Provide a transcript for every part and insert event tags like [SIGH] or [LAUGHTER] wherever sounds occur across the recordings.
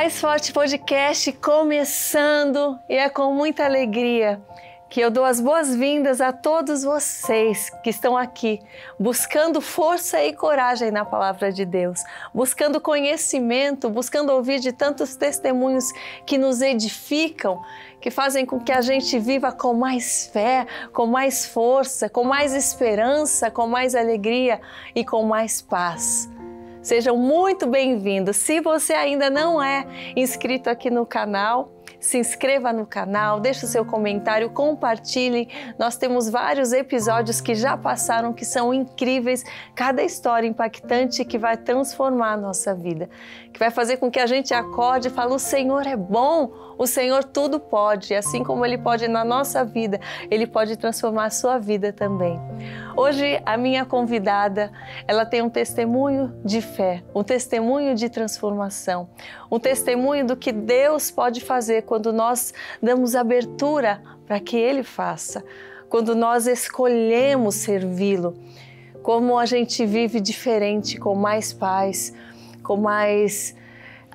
Mais Forte Podcast começando e é com muita alegria que eu dou as boas-vindas a todos vocês que estão aqui buscando força e coragem na palavra de Deus, buscando conhecimento, buscando ouvir de tantos testemunhos que nos edificam, que fazem com que a gente viva com mais fé, com mais força, com mais esperança, com mais alegria e com mais paz. Sejam muito bem-vindos. Se você ainda não é inscrito aqui no canal, se inscreva no canal, deixe o seu comentário, compartilhe. Nós temos vários episódios que já passaram que são incríveis, cada história impactante que vai transformar a nossa vida que vai fazer com que a gente acorde e fale: o Senhor é bom, o Senhor tudo pode, e assim como Ele pode na nossa vida, Ele pode transformar a sua vida também. Hoje, a minha convidada, ela tem um testemunho de fé, um testemunho de transformação, um testemunho do que Deus pode fazer quando nós damos abertura para que Ele faça, quando nós escolhemos servi-lo. Como a gente vive diferente, com mais paz, com mais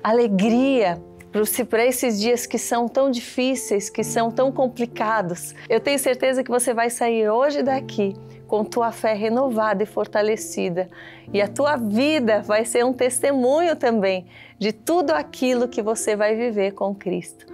alegria para esses dias que são tão difíceis, que são tão complicados. Eu tenho certeza que você vai sair hoje daqui com tua fé renovada e fortalecida, e a tua vida vai ser um testemunho também de tudo aquilo que você vai viver com Cristo.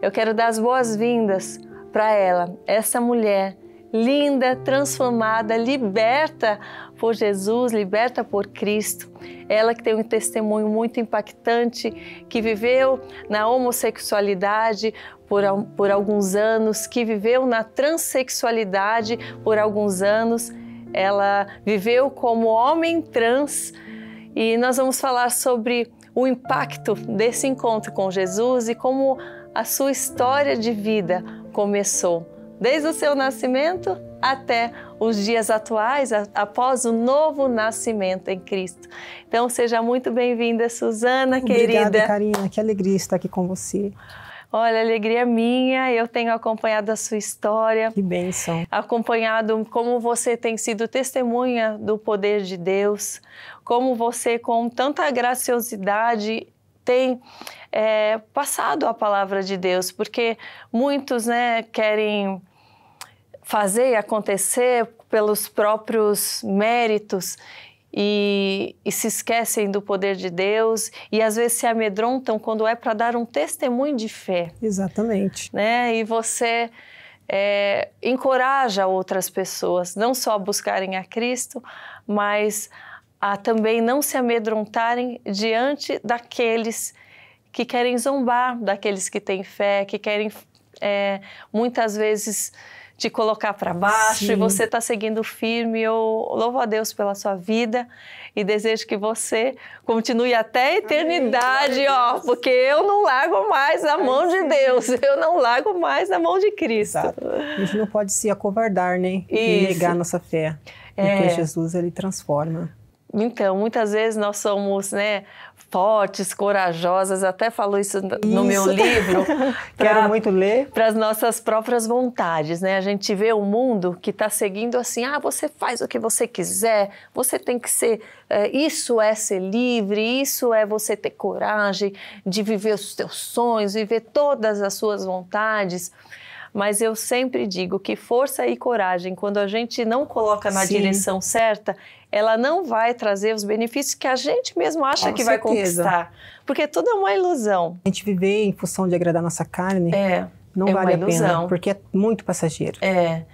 Eu quero dar as boas-vindas para ela, essa mulher linda, transformada, liberta por Jesus, liberta por Cristo ela que tem um testemunho muito impactante, que viveu na homossexualidade por, por alguns anos, que viveu na transexualidade por alguns anos, ela viveu como homem trans e nós vamos falar sobre o impacto desse encontro com Jesus e como a sua história de vida começou, desde o seu nascimento até os dias atuais, após o novo nascimento em Cristo. Então, seja muito bem-vinda, Suzana, Obrigada, querida. Obrigada, Karina. Que alegria estar aqui com você. Olha, alegria minha, eu tenho acompanhado a sua história. Que bênção. Acompanhado como você tem sido testemunha do poder de Deus, como você, com tanta graciosidade, tem é, passado a palavra de Deus, porque muitos né, querem fazer acontecer pelos próprios méritos e, e, se esquecem do poder de Deus e às vezes se amedrontam quando é para dar um testemunho de fé. Exatamente. Né? E você é, encoraja outras pessoas não só a buscarem a Cristo, mas a também não se amedrontarem diante daqueles que querem zombar, daqueles que têm fé, que querem é, muitas vezes te colocar para baixo Sim. e você está seguindo firme. Eu louvo a Deus pela sua vida e desejo que você continue até a eternidade, Amém. ó, porque eu não largo mais a mão de Deus, [LAUGHS] eu não largo mais a mão de Cristo. Exato. A gente não pode se acovardar, né? E negar nossa fé. É. Porque Jesus ele transforma. Então, muitas vezes nós somos, né, fortes, corajosas, até falou isso, isso. no meu livro. [LAUGHS] Quero é muito ler. Para as nossas próprias vontades, né? A gente vê o um mundo que está seguindo assim, ah, você faz o que você quiser, você tem que ser, é, isso é ser livre, isso é você ter coragem de viver os seus sonhos, viver todas as suas vontades mas eu sempre digo que força e coragem, quando a gente não coloca na Sim. direção certa, ela não vai trazer os benefícios que a gente mesmo acha Com que certeza. vai conquistar. Porque tudo é uma ilusão. A gente viver em função de agradar nossa carne é, não é vale a pena, porque é muito passageiro. É.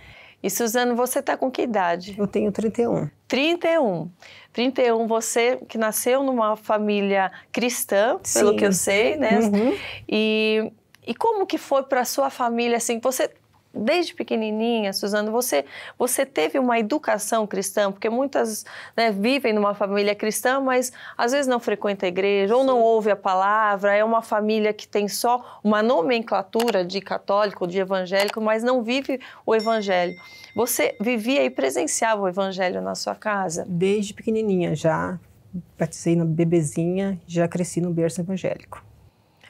E Suzano, você está com que idade? Eu tenho 31. 31. 31, você que nasceu numa família cristã, Sim. pelo que eu sei, né? Uhum. E e como que foi para sua família assim? Você desde pequenininha, Suzano, você você teve uma educação cristã, porque muitas né, vivem numa família cristã, mas às vezes não frequenta a igreja ou não ouve a palavra. É uma família que tem só uma nomenclatura de católico, de evangélico, mas não vive o evangelho. Você vivia e presenciava o evangelho na sua casa? Desde pequenininha já batizei na bebezinha, já cresci no berço evangélico.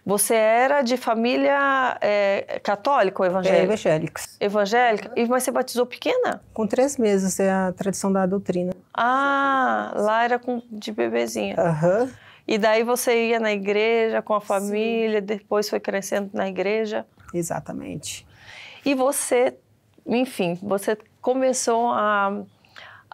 Você era de família é, católica ou evangélica? É, evangélicos. Evangélica? E, mas você batizou pequena? Com três meses, é a tradição da doutrina. Ah, lá era com, de bebezinha. Aham. Uhum. E daí você ia na igreja com a família, Sim. depois foi crescendo na igreja. Exatamente. E você, enfim, você começou a,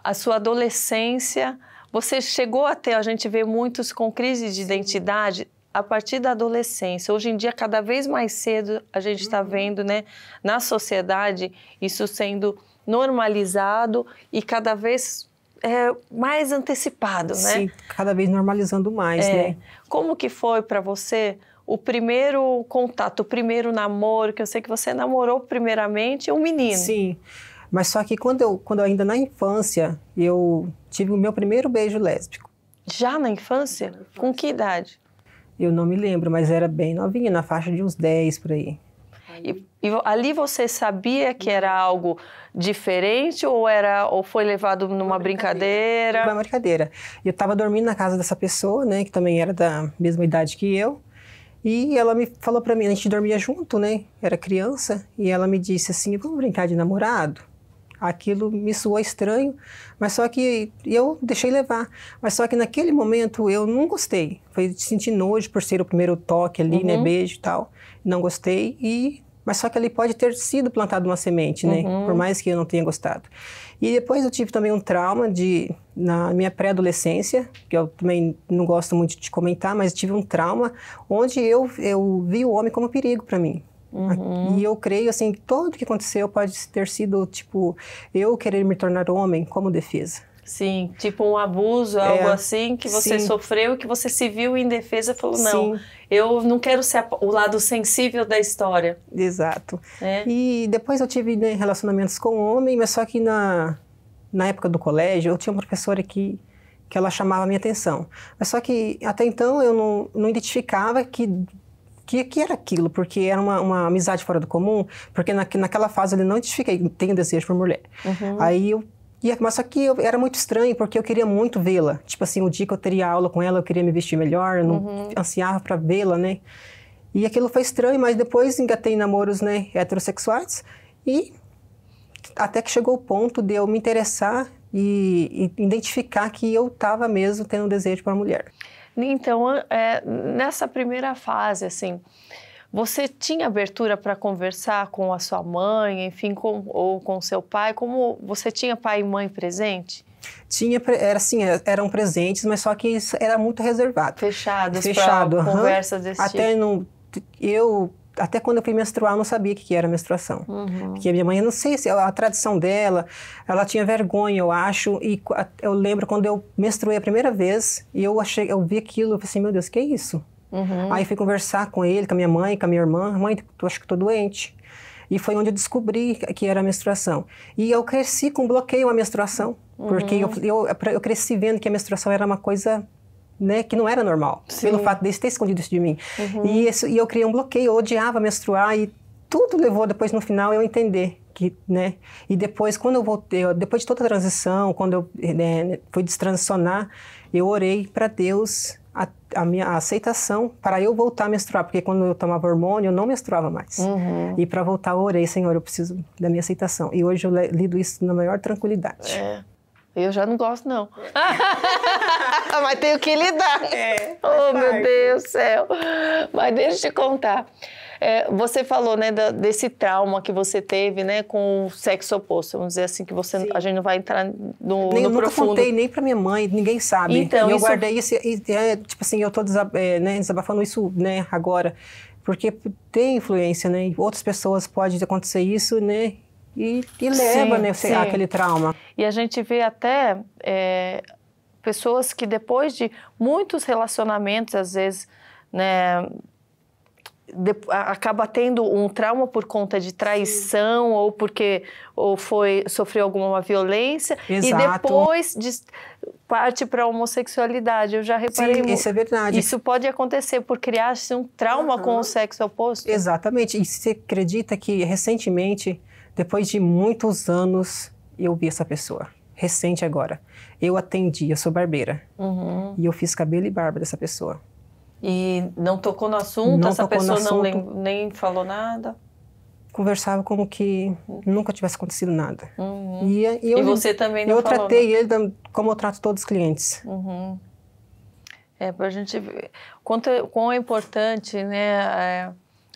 a sua adolescência. Você chegou até, a gente vê muitos com crise de identidade, a partir da adolescência. Hoje em dia, cada vez mais cedo, a gente está uhum. vendo, né, na sociedade, isso sendo normalizado e cada vez é, mais antecipado, Sim, né? Sim, cada vez normalizando mais, é. né? Como que foi para você o primeiro contato, o primeiro namoro? Que eu sei que você namorou primeiramente um menino. Sim, mas só que quando eu, quando eu ainda na infância, eu tive o meu primeiro beijo lésbico. Já na infância? Na infância. Com que idade? Eu não me lembro, mas era bem novinha, na faixa de uns 10 por aí. E, e, ali você sabia que era algo diferente ou era ou foi levado numa uma brincadeira? brincadeira? Uma brincadeira. Eu estava dormindo na casa dessa pessoa, né, que também era da mesma idade que eu. E ela me falou para mim, a gente dormia junto, né? Era criança, e ela me disse assim: "Vamos brincar de namorado?" Aquilo me soou estranho, mas só que eu deixei levar. Mas só que naquele momento eu não gostei. Foi sentir nojo por ser o primeiro toque ali, né, uhum. né? Beijo e tal. Não gostei e mas só que ali pode ter sido plantado uma semente, né? Uhum. Por mais que eu não tenha gostado. E depois eu tive também um trauma de na minha pré-adolescência, que eu também não gosto muito de comentar, mas tive um trauma onde eu eu vi o homem como perigo para mim. Uhum. E eu creio, assim, que tudo que aconteceu pode ter sido, tipo, eu querer me tornar homem como defesa. Sim, tipo um abuso, é, algo assim que você sim. sofreu, que você se viu indefesa e falou: não, sim. eu não quero ser o lado sensível da história. Exato. É. E depois eu tive né, relacionamentos com homem, mas só que na, na época do colégio eu tinha uma professora que, que ela chamava a minha atenção. Mas só que até então eu não, não identificava que que, que era aquilo, porque era uma, uma amizade fora do comum, porque na, naquela fase ele não identifica, tem um desejo por mulher. Uhum. Aí eu mas só que eu, era muito estranho, porque eu queria muito vê-la. Tipo assim, o dia que eu teria aula com ela, eu queria me vestir melhor, eu não uhum. ansiava para vê-la, né? E aquilo foi estranho, mas depois engatei namoros, né, heterossexuais. E até que chegou o ponto de eu me interessar e, e identificar que eu estava mesmo tendo um desejo para mulher. Então, é, nessa primeira fase, assim, você tinha abertura para conversar com a sua mãe, enfim, com, ou com seu pai? Como você tinha pai e mãe presente? Tinha, era assim, é, eram presentes, mas só que era muito reservado. Fechados, fechado, fechado uhum. conversas desse Até tipo. no, eu até quando eu fui menstruar, eu não sabia o que era menstruação. Uhum. Porque a minha mãe, eu não sei se a tradição dela, ela tinha vergonha, eu acho. E eu lembro quando eu menstruei a primeira vez, e eu achei, eu vi aquilo, eu falei assim, meu Deus, que é isso? Uhum. Aí fui conversar com ele, com a minha mãe, com a minha irmã. Mãe, tu acha que estou doente. E foi onde eu descobri que era a menstruação. E eu cresci com bloqueio à menstruação, uhum. porque eu, eu, eu cresci vendo que a menstruação era uma coisa né, que não era normal, Sim. pelo fato de ter escondido isso de mim. Uhum. E, isso, e eu criei um bloqueio, eu odiava menstruar e tudo levou depois no final eu entender que, né? E depois quando eu voltei, depois de toda a transição, quando eu né, fui destransicionar, eu orei para Deus a, a, minha a aceitação para eu voltar a menstruar, porque quando eu tomava hormônio eu não menstruava mais. Uhum. E para voltar eu orei, Senhor, eu preciso da minha aceitação. E hoje eu lido isso na maior tranquilidade. É. Eu já não gosto, não. [LAUGHS] Mas tenho que lidar. É, oh, parte. meu Deus do céu. Mas deixa eu te contar. É, você falou, né, da, desse trauma que você teve, né, com o sexo oposto. Vamos dizer assim, que você, a gente não vai entrar no, nem, no eu nunca contei nem pra minha mãe, ninguém sabe. Então, eu isso... guardei isso, e, é, tipo assim, eu tô desab, é, né, desabafando isso, né, agora. Porque tem influência, né? Outras pessoas pode acontecer isso, né? e, e leva sim, nesse, né, sim. aquele trauma. E a gente vê até é, pessoas que depois de muitos relacionamentos, às vezes, né, de, acaba tendo um trauma por conta de traição Sim. ou porque ou foi sofreu alguma violência Exato. e depois de, parte para a homossexualidade. Eu já reparei. Sim, isso é verdade. Isso pode acontecer por criar-se assim, um trauma uhum. com o sexo oposto. Exatamente. E você acredita que recentemente depois de muitos anos, eu vi essa pessoa. Recente agora. Eu atendi, eu sou barbeira. Uhum. E eu fiz cabelo e barba dessa pessoa. E não tocou no assunto? Não essa pessoa assunto, não nem falou nada? Conversava como que nunca tivesse acontecido nada. Uhum. E, e, eu, e você também não Eu falou, tratei não? ele como eu trato todos os clientes. Uhum. É, para a gente ver quanto, é, quão é importante né, a, é,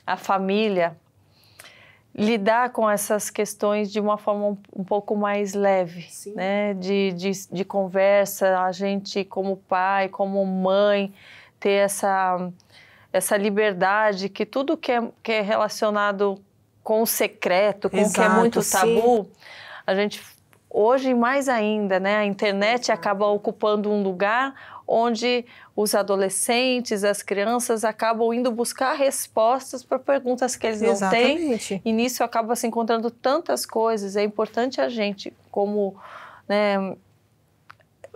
a família lidar com essas questões de uma forma um, um pouco mais leve, Sim. né? De, de, de, conversa, a gente como pai, como mãe, ter essa, essa liberdade que tudo que é, que é relacionado com o secreto, com o que é muito tabu, sim. a gente hoje mais ainda, né? A internet acaba ocupando um lugar onde os adolescentes, as crianças acabam indo buscar respostas para perguntas que eles Exatamente. não têm. E nisso acaba se encontrando tantas coisas. É importante a gente, como né,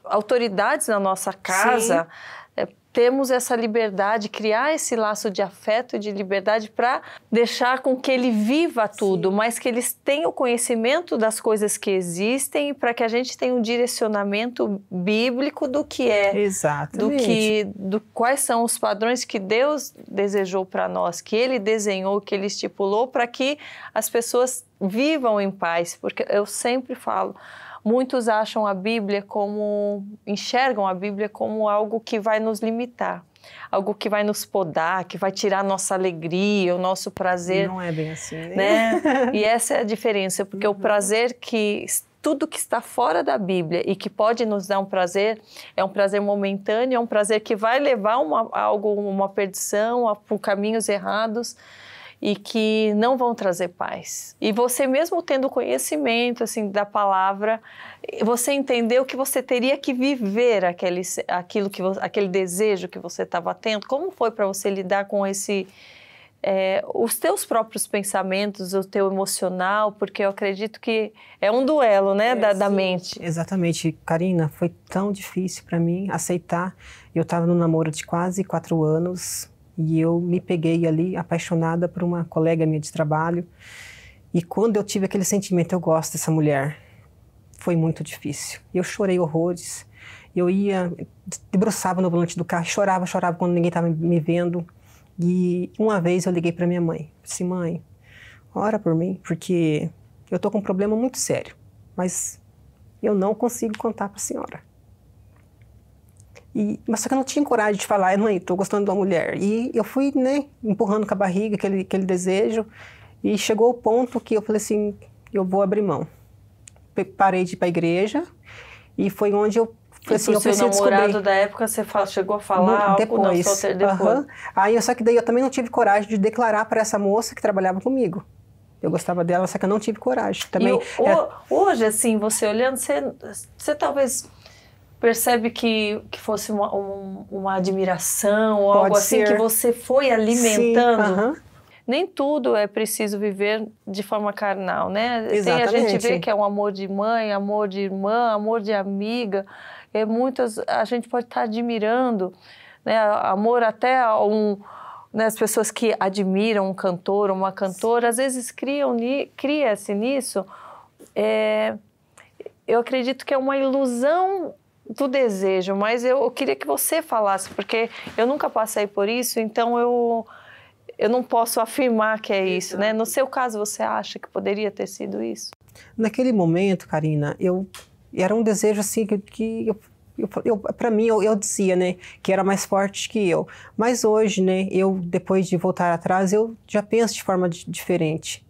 autoridades na nossa casa, é, temos essa liberdade, criar esse laço de afeto e de liberdade para deixar com que ele viva tudo, Sim. mas que eles tenham conhecimento das coisas que existem para que a gente tenha um direcionamento bíblico do que é, Exatamente. do que, do quais são os padrões que Deus desejou para nós, que Ele desenhou, que Ele estipulou para que as pessoas vivam em paz, porque eu sempre falo Muitos acham a Bíblia como enxergam a Bíblia como algo que vai nos limitar, algo que vai nos podar, que vai tirar nossa alegria, o nosso prazer. Não é bem assim, né? né? E essa é a diferença, porque uhum. o prazer que tudo que está fora da Bíblia e que pode nos dar um prazer é um prazer momentâneo, é um prazer que vai levar uma, a algo, uma perdição, a, por caminhos errados e que não vão trazer paz. E você mesmo tendo conhecimento assim da palavra, você entendeu que você teria que viver aquele aquilo que aquele desejo que você estava tendo. Como foi para você lidar com esse é, os teus próprios pensamentos, o teu emocional, porque eu acredito que é um duelo, né, é, da, da, mente. Exatamente, Karina, foi tão difícil para mim aceitar. Eu estava no namoro de quase quatro anos, e eu me peguei ali apaixonada por uma colega minha de trabalho. E quando eu tive aquele sentimento, eu gosto dessa mulher, foi muito difícil. Eu chorei horrores. Eu ia, debruçava no volante do carro, chorava, chorava quando ninguém estava me vendo. E uma vez eu liguei para minha mãe. Disse, mãe, ora por mim, porque eu tô com um problema muito sério, mas eu não consigo contar para a senhora. E, mas só que eu não tinha coragem de falar, mãe, estou gostando de uma mulher. E eu fui, né, empurrando com a barriga aquele, aquele desejo. E chegou o ponto que eu falei assim, eu vou abrir mão. Parei de ir para a igreja. E foi onde eu falei assim, eu preciso namorado descobrir. da época, você fala, chegou a falar depois. algo não, depois. Aí, só que daí eu também não tive coragem de declarar para essa moça que trabalhava comigo. Eu gostava dela, só que eu não tive coragem. Também, o, é... Hoje, assim, você olhando, você, você talvez percebe que, que fosse uma, um, uma admiração ou algo ser. assim que você foi alimentando. Sim, uh -huh. Nem tudo é preciso viver de forma carnal, né? Exatamente. Tem, a gente vê que é um amor de mãe, amor de irmã, amor de amiga. É muitas a gente pode estar admirando, né? Amor até um né, as pessoas que admiram um cantor ou uma cantora, Sim. às vezes criam cria-se nisso. É, eu acredito que é uma ilusão do desejo, mas eu, eu queria que você falasse, porque eu nunca passei por isso, então eu eu não posso afirmar que é isso, né? No seu caso, você acha que poderia ter sido isso? Naquele momento, Karina, eu era um desejo assim que, que eu, eu, eu para mim eu, eu, dizia, né, que era mais forte que eu. Mas hoje, né, eu depois de voltar atrás, eu já penso de forma de, diferente.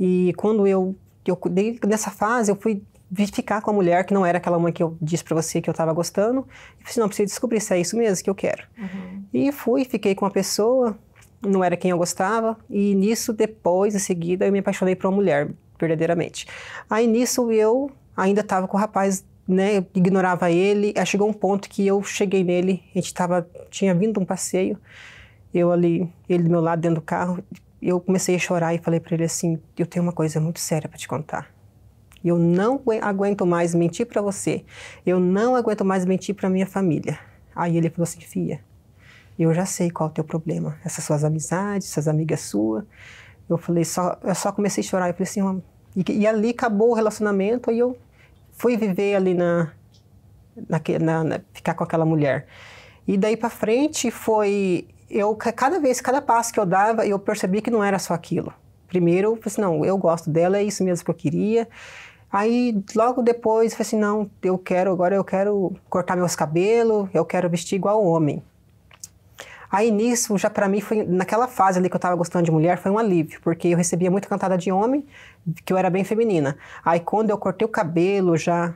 E quando eu eu nessa fase eu fui ficar com a mulher que não era aquela mãe que eu disse para você que eu estava gostando. E falei assim, não, preciso descobrir se é isso mesmo que eu quero. Uhum. E fui, fiquei com uma pessoa, não era quem eu gostava. E nisso, depois, em seguida, eu me apaixonei por uma mulher, verdadeiramente. Aí nisso eu ainda estava com o rapaz, né? Eu ignorava ele. Aí chegou um ponto que eu cheguei nele, a gente tava, tinha vindo um passeio. Eu ali, ele do meu lado dentro do carro, eu comecei a chorar e falei para ele assim: "Eu tenho uma coisa muito séria para te contar". Eu não aguento mais mentir para você. Eu não aguento mais mentir para minha família. Aí ele falou assim, filha, eu já sei qual é o teu problema. Essas suas amizades, essas amigas suas. Eu falei, só, eu só comecei a chorar. Eu falei assim, e, e ali acabou o relacionamento. E eu fui viver ali na, na, na, na ficar com aquela mulher. E daí para frente foi eu cada vez, cada passo que eu dava, eu percebi que não era só aquilo. Primeiro, eu pensei, assim, não, eu gosto dela, é isso mesmo que eu queria. Aí logo depois eu falei assim, não, eu quero, agora eu quero cortar meus cabelos, eu quero vestir igual homem. Aí nisso, já para mim, foi naquela fase ali que eu tava gostando de mulher, foi um alívio, porque eu recebia muita cantada de homem, que eu era bem feminina. Aí quando eu cortei o cabelo, já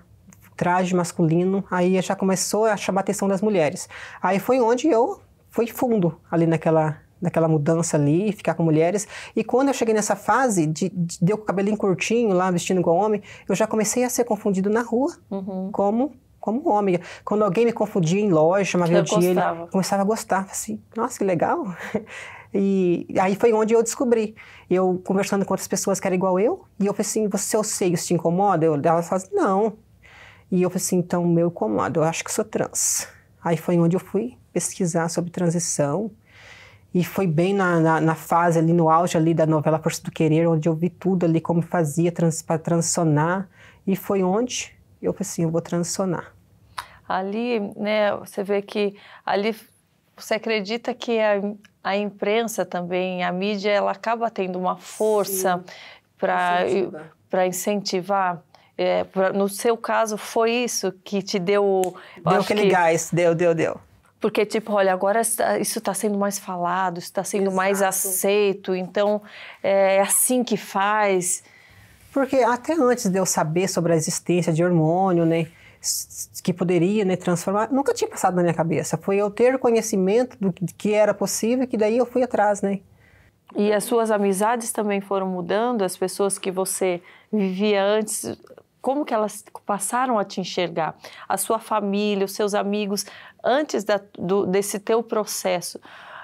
traje masculino, aí já começou a chamar a atenção das mulheres. Aí foi onde eu fui fundo ali naquela daquela mudança ali, ficar com mulheres. E quando eu cheguei nessa fase de, de, de com o cabelinho curtinho lá, vestindo igual homem, eu já comecei a ser confundido na rua uhum. como como homem. Quando alguém me confundia em loja, chamava eu de ele, começava a gostar. Assim, nossa, que legal. [LAUGHS] E aí foi onde eu descobri. Eu conversando com outras pessoas que eram igual eu, e eu falei assim, você, eu sei, isso te incomoda? Eu, elas falam assim, não. E eu falei assim, então, meu incomoda, eu acho que sou trans. Aí foi onde eu fui pesquisar sobre transição, e foi bem na, na, na, fase ali, no auge ali da novela Força do Querer, onde eu vi tudo ali, como fazia trans, para transicionar. E foi onde eu falei assim, eu vou transicionar. Ali, né, você vê que ali você acredita que a, a imprensa também, a mídia, ela acaba tendo uma força para incentivar? incentivar. É, pra, no seu caso, foi isso que te deu... Deu aquele que... gás, deu, deu, deu. Porque, tipo, olha, agora isso está sendo mais falado, isso está sendo Exato. mais aceito, então é, é assim que faz. Porque até antes de eu saber sobre a existência de hormônio, né, que poderia né, transformar, nunca tinha passado na minha cabeça. Foi eu ter conhecimento do que era possível que daí eu fui atrás, né? E as suas amizades também foram mudando? As pessoas que você vivia antes como que elas passaram a te enxergar, a sua família, os seus amigos, antes da, do, desse teu processo.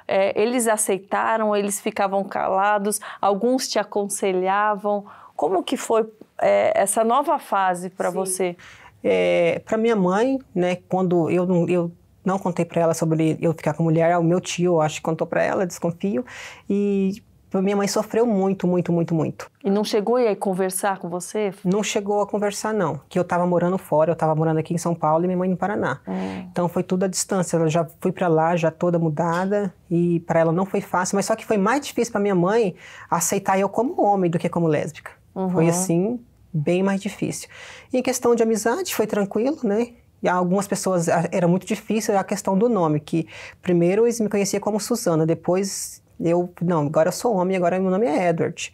É, eles aceitaram, eles ficavam calados, alguns te aconselhavam. Como que foi é, essa nova fase para você? É, para minha mãe, né, quando eu, eu não contei para ela sobre eu ficar com mulher, é o meu tio, acho que contou para ela, desconfio. E Tipo, minha mãe sofreu muito, muito, muito, muito. E não chegou a conversar com você? Não chegou a conversar, não. Que eu estava morando fora, eu estava morando aqui em São Paulo e minha mãe no Paraná. É. Então foi tudo à distância. Ela já fui para lá, já toda mudada, e para ela não foi fácil. Mas só que foi mais difícil para minha mãe aceitar eu como homem do que como lésbica. Uhum. Foi assim, bem mais difícil. E em questão de amizade, foi tranquilo, né? E algumas pessoas ah, era muito difícil a questão do nome, que primeiro eles me conheciam como Suzana, depois eu, não, agora eu sou homem, agora meu nome é Edward.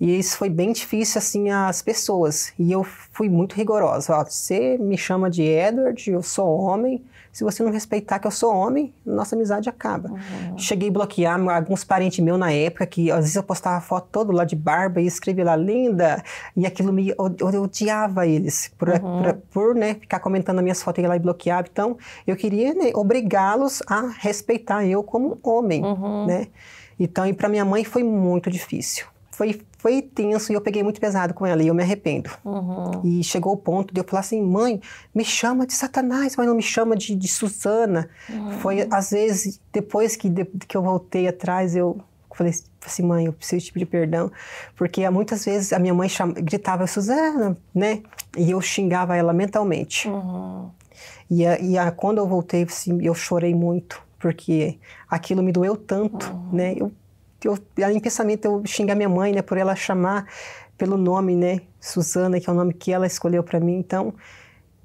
E isso foi bem difícil, assim, as pessoas. E eu fui muito rigorosa. Ó, você me chama de Edward, eu sou homem. Se você não respeitar que eu sou homem, nossa amizade acaba. Uhum. Cheguei a bloquear alguns parentes meus na época, que às vezes eu postava foto todo lá de barba e escrevia lá, linda. E aquilo me... Eu, eu odiava eles por, uhum. por, por, né, ficar comentando as minhas fotos lá e bloquear. Então, eu queria né, obrigá-los a respeitar eu como homem, uhum. né? Então, e para minha mãe foi muito difícil. Foi, foi tenso e eu peguei muito pesado com ela e eu me arrependo. Uhum. E chegou o ponto de eu falar assim, mãe, me chama de Satanás, mas não me chama de, de Susana. Uhum. Foi, às vezes, depois que, de, que eu voltei atrás, eu falei assim, mãe, eu preciso te pedir perdão, porque muitas vezes a minha mãe chama, gritava Suzana, né? E eu xingava ela mentalmente. Uhum. E, a, e a, quando eu voltei, assim, eu chorei muito porque aquilo me doeu tanto, uhum. né? Eu, eu, em pensamento eu a minha mãe, né, por ela chamar pelo nome, né, Susana, que é o nome que ela escolheu para mim. Então,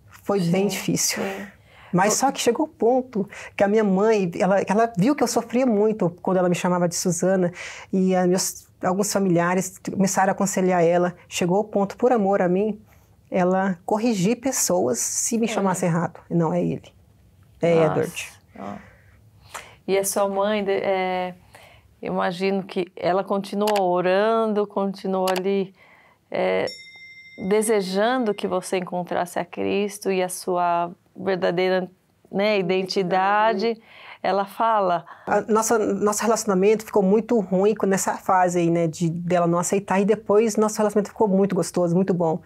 foi Gente. bem difícil. É. Mas só que chegou o ponto que a minha mãe, ela, ela viu que eu sofria muito quando ela me chamava de Susana e a, meus, alguns familiares começaram a aconselhar ela. Chegou o ponto, por amor a mim, ela corrigir pessoas se me é. chamasse errado. Não, é ele. É Nossa. Edward. E a sua mãe, é, imagino que ela continuou orando, continuou ali é, desejando que você encontrasse a Cristo e a sua verdadeira né, identidade. Ela fala. A nossa, nosso relacionamento ficou muito ruim nessa fase aí, né, de dela não aceitar, e depois nosso relacionamento ficou muito gostoso, muito bom.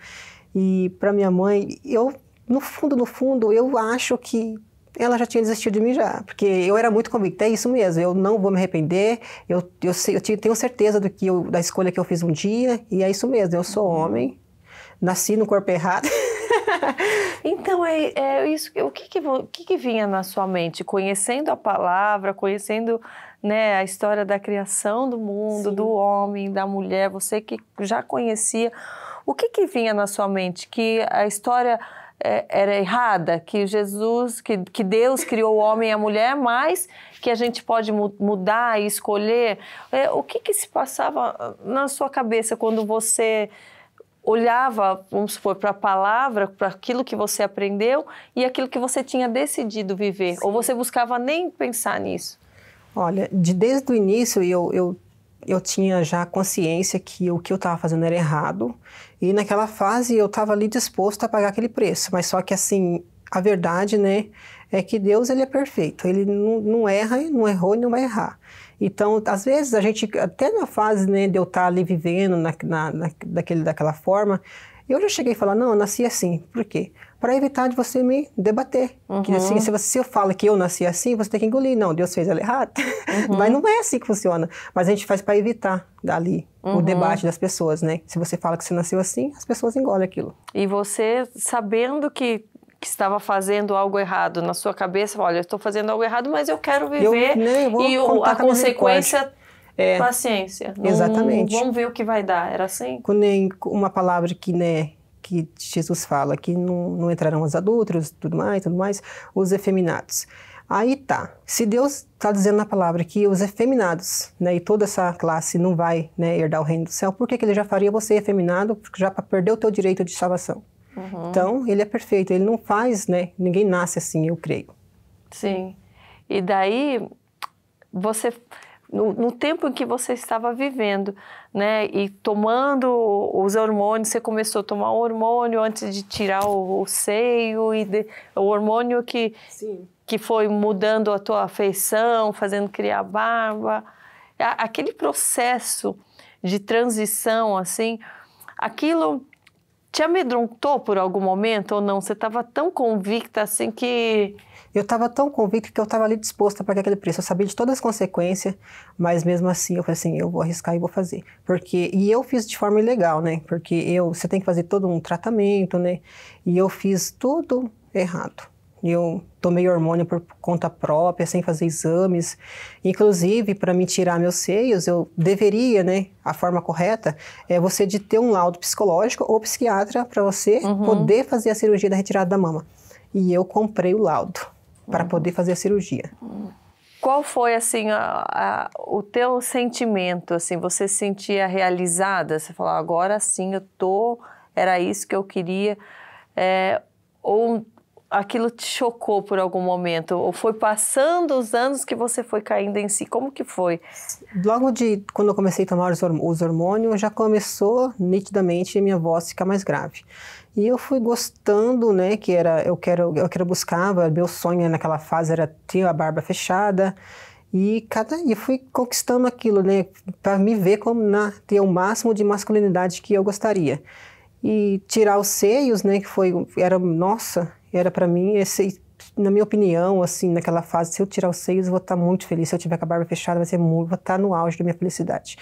E para minha mãe, eu, no fundo, no fundo, eu acho que ela já tinha desistido de mim já, porque eu era muito convicta, é isso mesmo, eu não vou me arrepender, eu, eu, sei, eu tenho certeza do que eu, da escolha que eu fiz um dia, e é isso mesmo, eu sou uhum. homem, nasci no corpo errado. [LAUGHS] então, é, é isso, o que que, o que que vinha na sua mente? Conhecendo a palavra, conhecendo né, a história da criação do mundo, Sim. do homem, da mulher, você que já conhecia, o que que vinha na sua mente? Que a história é, era errada, que Jesus, que, que Deus criou o homem e a mulher, mas que a gente pode mudar e escolher. É, o que, que se passava na sua cabeça quando você olhava, vamos supor, para a palavra, para aquilo que você aprendeu e aquilo que você tinha decidido viver? Sim. Ou você buscava nem pensar nisso? Olha, de, desde o início eu, eu, eu tinha já consciência que o que eu estava fazendo era errado e naquela fase eu estava ali disposto a pagar aquele preço, mas só que assim, a verdade, né, é que Deus ele é perfeito, ele não, não erra, não errou e não vai errar. Então, às vezes a gente, até na fase né, de eu estar tá ali vivendo na, na, na, daquele, daquela forma, eu já cheguei a falar, não, eu nasci assim, por quê? para evitar de você me debater. Uhum. Que assim, se, você, se eu falo que eu nasci assim, você tem que engolir. Não, Deus fez ela errada. Uhum. [LAUGHS] Mas não é assim que funciona. Mas a gente faz para evitar dali uhum. o debate das pessoas, né? Se você fala que você nasceu assim, as pessoas engolem aquilo. E você, sabendo que que estava fazendo algo errado na sua cabeça, olha, eu estou fazendo algo errado, mas eu quero viver eu, né, eu e o, a consequência é, paciência. Não, exatamente. Vamos ver o que vai dar. Era assim? Com nem uma palavra que né, que Jesus fala, que não, não entrarão os adultos, tudo mais, tudo mais, os efeminados. Aí tá. Se Deus está dizendo na palavra que os efeminados, né, e toda essa classe não vai né, herdar o reino do céu, por que, que ele já faria você efeminado já para perder o teu direito de salvação? Uhum. Então, ele é perfeito, ele não faz, né? Ninguém nasce assim, eu creio. Sim. E daí, você no, no, tempo em que você estava vivendo, né? E tomando os hormônios, você começou a tomar o hormônio antes de tirar o, o seio e de, o hormônio que que foi mudando a tua afeição, fazendo criar barba, aquele processo de transição assim, aquilo te amedrontou por algum momento ou não? Você estava tão convicta assim que. Eu estava tão convicta que eu estava ali disposta para aquele preço. Eu sabia de todas as consequências, mas mesmo assim eu falei assim: eu vou arriscar e vou fazer. Porque, e eu fiz de forma ilegal, né? Porque eu, você tem que fazer todo um tratamento, né? E eu fiz tudo errado. Eu tomei hormônio por conta própria, sem fazer exames. Inclusive, para me tirar meus seios, eu deveria, né? A forma correta é você de ter um laudo psicológico ou psiquiatra para você uhum. poder fazer a cirurgia da retirada da mama. E eu comprei o laudo uhum. para poder fazer a cirurgia. Qual foi assim a, a, o teu sentimento? Assim, você se sentia realizada? Você falou agora sim, eu tô. Era isso que eu queria. É, ou aquilo te chocou por algum momento? Ou foi passando os anos que você foi caindo em si? Como que foi? Logo de quando eu comecei a tomar os hormônios, já começou nitidamente minha voz ficar mais grave. E eu fui gostando, né, que era, eu quero, eu quero buscava, meu sonho naquela fase era ter a barba fechada, e cada eu fui conquistando aquilo, né, para me ver como na, ter o máximo de masculinidade que eu gostaria. E tirar os seios, né, que foi era nossa, era para mim esse na minha opinião, assim, naquela fase, se eu tirar os seios, eu vou estar tá muito feliz. Se eu tiver com a barba fechada, vai ser muito, vou estar tá no auge da minha felicidade.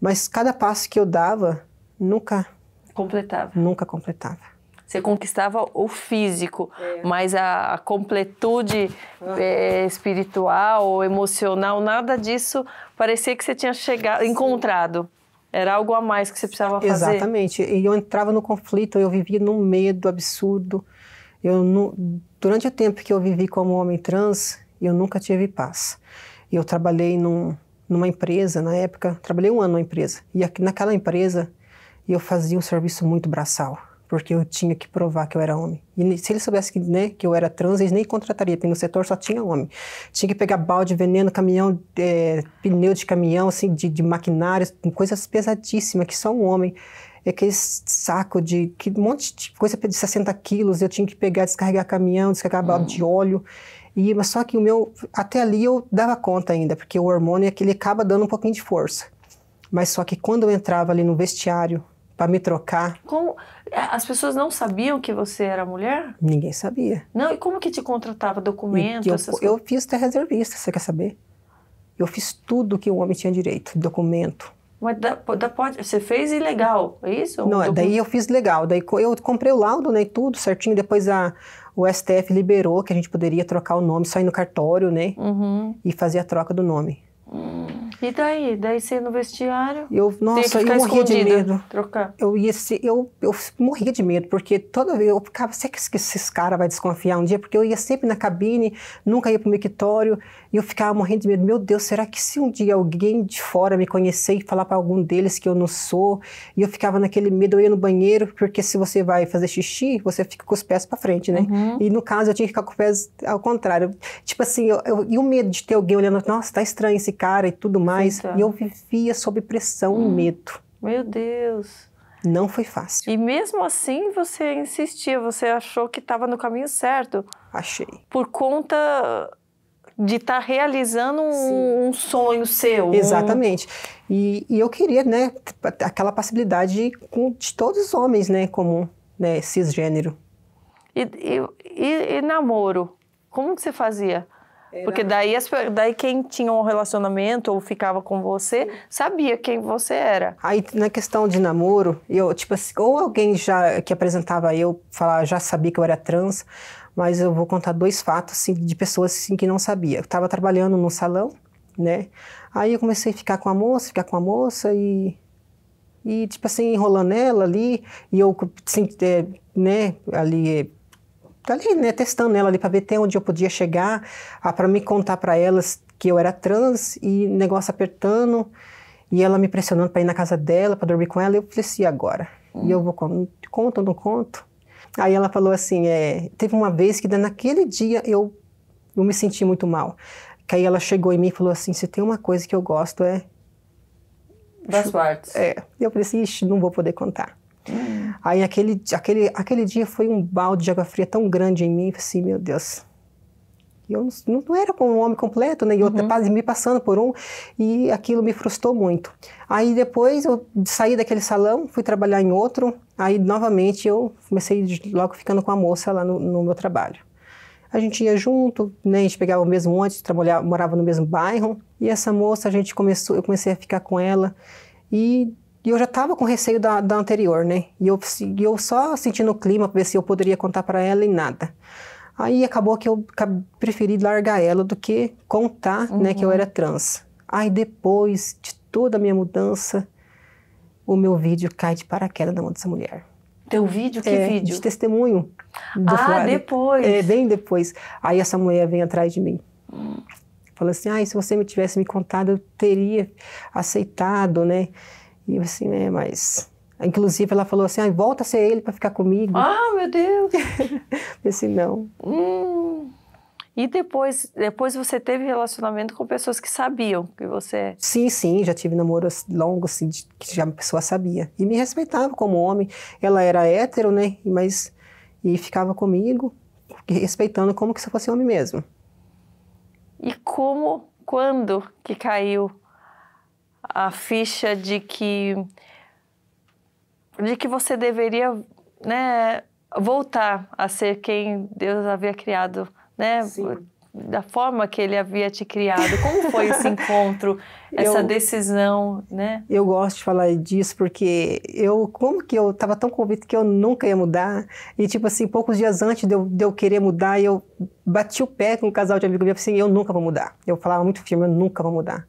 Mas cada passo que eu dava, nunca completava. Nunca completava. Você conquistava o físico, é. mas a, a completude ah. é, espiritual, emocional, nada disso parecia que você tinha chegado, Sim. encontrado. Era algo a mais que você precisava fazer. Exatamente. E eu entrava no conflito, eu vivia num medo absurdo eu, durante o tempo que eu vivi como homem trans, eu nunca tive paz. Eu trabalhei num, numa empresa, na época, trabalhei um ano numa empresa. E aqui, naquela empresa, eu fazia um serviço muito braçal, porque eu tinha que provar que eu era homem. E se eles soubessem que, né, que eu era trans, eles nem contratariam, porque no setor só tinha homem. Tinha que pegar balde, veneno, caminhão, é, pneu de caminhão, assim, de, de maquinários, coisas pesadíssimas que só um homem aquele saco de que, um monte de coisa de 60 quilos, eu tinha que pegar, descarregar caminhão, descarregar balde uhum. de óleo. E, mas só que o meu, até ali eu dava conta ainda, porque o hormônio é que ele acaba dando um pouquinho de força. Mas só que quando eu entrava ali no vestiário para me trocar. Como, é, as pessoas não sabiam que você era mulher? Ninguém sabia. Não, e como que te contratava? Documento, eu, essas eu, Eu fiz até reservista, você quer saber? Eu fiz tudo que o homem tinha direito: documento, mas da, da, pode, você fez ilegal, é isso? Não, daí eu fiz legal. Daí eu comprei o laudo, né, e tudo certinho. Depois a, o STF liberou que a gente poderia trocar o nome, só ir no cartório, né? Uhum. E fazer a troca do nome. Hum. E daí? Daí você no vestiário? Eu, nossa, eu morria de medo. Trocar. Eu, ia ser, eu, eu morria de medo, porque toda vez eu ficava, será que esses caras vão desconfiar um dia? Porque eu ia sempre na cabine, nunca ia pro mictório. E eu ficava morrendo de medo. Meu Deus, será que se um dia alguém de fora me conhecer e falar para algum deles que eu não sou? E eu ficava naquele medo, eu ia no banheiro, porque se você vai fazer xixi, você fica com os pés para frente, né? Uhum. E no caso, eu tinha que ficar com os pés ao contrário. Tipo assim, eu, eu, e o medo de ter alguém olhando, nossa, tá estranho esse cara e tudo mais. E eu vivia sob pressão hum. e medo. Meu Deus. Não foi fácil. E mesmo assim você insistia, você achou que estava no caminho certo. Achei. Por conta de estar tá realizando um, um, sonho seu. Exatamente. Um... E, e, eu queria, né, aquela possibilidade de, de todos os homens, né, comum, né, cisgênero. E, e, e namoro? Como que você fazia? Era... Porque daí, as, daí quem tinha um relacionamento ou ficava com você, sabia quem você era. Aí, na questão de namoro, eu, tipo assim, ou alguém já que apresentava eu, falava, já sabia que eu era trans, mas eu vou contar dois fatos assim, de pessoas assim, que não sabia. Eu estava trabalhando num salão, né? Aí eu comecei a ficar com a moça, ficar com a moça e e tipo assim enrolando ela ali e eu assim, é, né ali ali né testando ela ali para ver até onde eu podia chegar para me contar para elas que eu era trans e negócio apertando e ela me pressionando para ir na casa dela para dormir com ela eu falei assim, agora hum. e eu vou conto ou não conto Aí ela falou assim: é, teve uma vez que naquele dia eu, eu me senti muito mal. Que aí ela chegou em mim e falou assim: se tem uma coisa que eu gosto é. Das partes. É. Eu falei assim: Ixi, não vou poder contar. Hum. Aí aquele, aquele, aquele dia foi um balde de água fria tão grande em mim, assim, meu Deus. Eu não, não era um homem completo, né? E eu uhum. me passando por um, e aquilo me frustrou muito. Aí depois eu saí daquele salão, fui trabalhar em outro, Aí, novamente, eu comecei logo ficando com a moça lá no, no meu trabalho. A gente ia junto, né? a gente pegava o mesmo ônibus, trabalhava, morava no mesmo bairro. E essa moça, a gente começou, eu comecei a ficar com ela. E, e eu já estava com receio da, da, anterior, né? E eu, e eu só sentindo o clima para ver se eu poderia contar para ela e nada. Aí acabou que eu preferi largar ela do que contar, uhum. né, que eu uhum. era trans. Aí depois de toda a minha mudança, o meu vídeo cai de paraquedas na mão dessa mulher. Teu vídeo? Que é, vídeo? De testemunho. Do ah, Flávio. depois. É, bem depois. Aí essa mulher vem atrás de mim. Hum. Fala assim, ah, se você me tivesse me contado, eu teria aceitado, né? E eu assim, é, mas... Inclusive, ela falou assim, ah, volta a ser ele para ficar comigo. Ah, meu Deus! [LAUGHS] eu disse, não. Hum. E depois, depois você teve relacionamento com pessoas que sabiam que você. Sim, sim, já tive namoros longos assim, que já a pessoa sabia e me respeitava como homem. Ela era hétero, né? Mas e ficava comigo, respeitando como que se fosse homem mesmo. E como, quando que caiu a ficha de que de que você deveria, né, voltar a ser quem Deus havia criado? né? Sim. Da forma que ele havia te criado. Como foi esse [LAUGHS] encontro, essa eu, decisão, né? Eu gosto de falar disso porque eu, como que eu estava tão convicto que eu nunca ia mudar e tipo assim, poucos dias antes de eu, de eu querer mudar, eu bati o pé com um casal de amigos meu assim, eu nunca vou mudar. Eu falava muito firme, eu nunca vou mudar.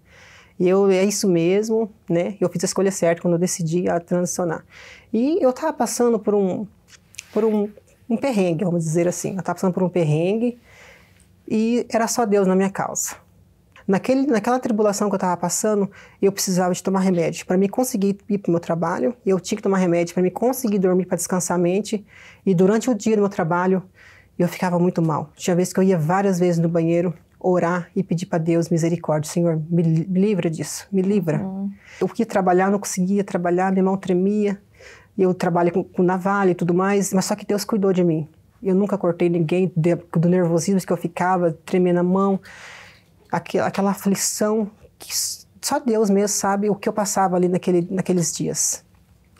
E eu, é isso mesmo, né? Eu fiz a escolha certa quando eu decidi a transicionar. E eu estava passando por um, por um, um perrengue, vamos dizer assim. Eu estava passando por um perrengue e era só Deus na minha causa. Naquele, naquela tribulação que eu estava passando, eu precisava de tomar remédio para me conseguir ir para o meu trabalho, eu tinha que tomar remédio para me conseguir dormir, para descansar a mente. E durante o dia do meu trabalho, eu ficava muito mal. Tinha vezes que eu ia várias vezes no banheiro orar e pedir para Deus misericórdia. Senhor, me livra disso, me livra. Uhum. Eu queria trabalhar, não conseguia trabalhar, minha mão tremia. Eu trabalho com, com navalha e tudo mais, mas só que Deus cuidou de mim. Eu nunca cortei ninguém de, do nervosismo que eu ficava, tremendo a mão, aquela, aquela aflição que só Deus mesmo sabe o que eu passava ali naquele, naqueles dias.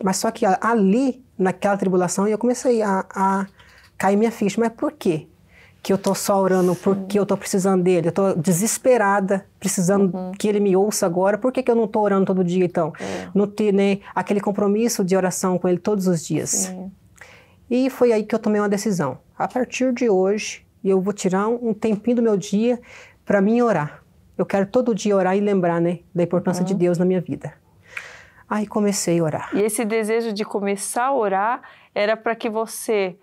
Mas só que ali, naquela tribulação, eu comecei a, a cair minha ficha. Mas por quê? Que eu tô só orando, por que eu tô precisando dele? Eu tô desesperada, precisando uhum. que ele me ouça agora. Por que, que eu não tô orando todo dia, então? É. Não ter né, aquele compromisso de oração com ele todos os dias. Sim. E foi aí que eu tomei uma decisão. A partir de hoje, eu vou tirar um tempinho do meu dia para mim orar. Eu quero todo dia orar e lembrar, né, da importância uhum. de Deus na minha vida. Aí comecei a orar. E esse desejo de começar a orar era para que você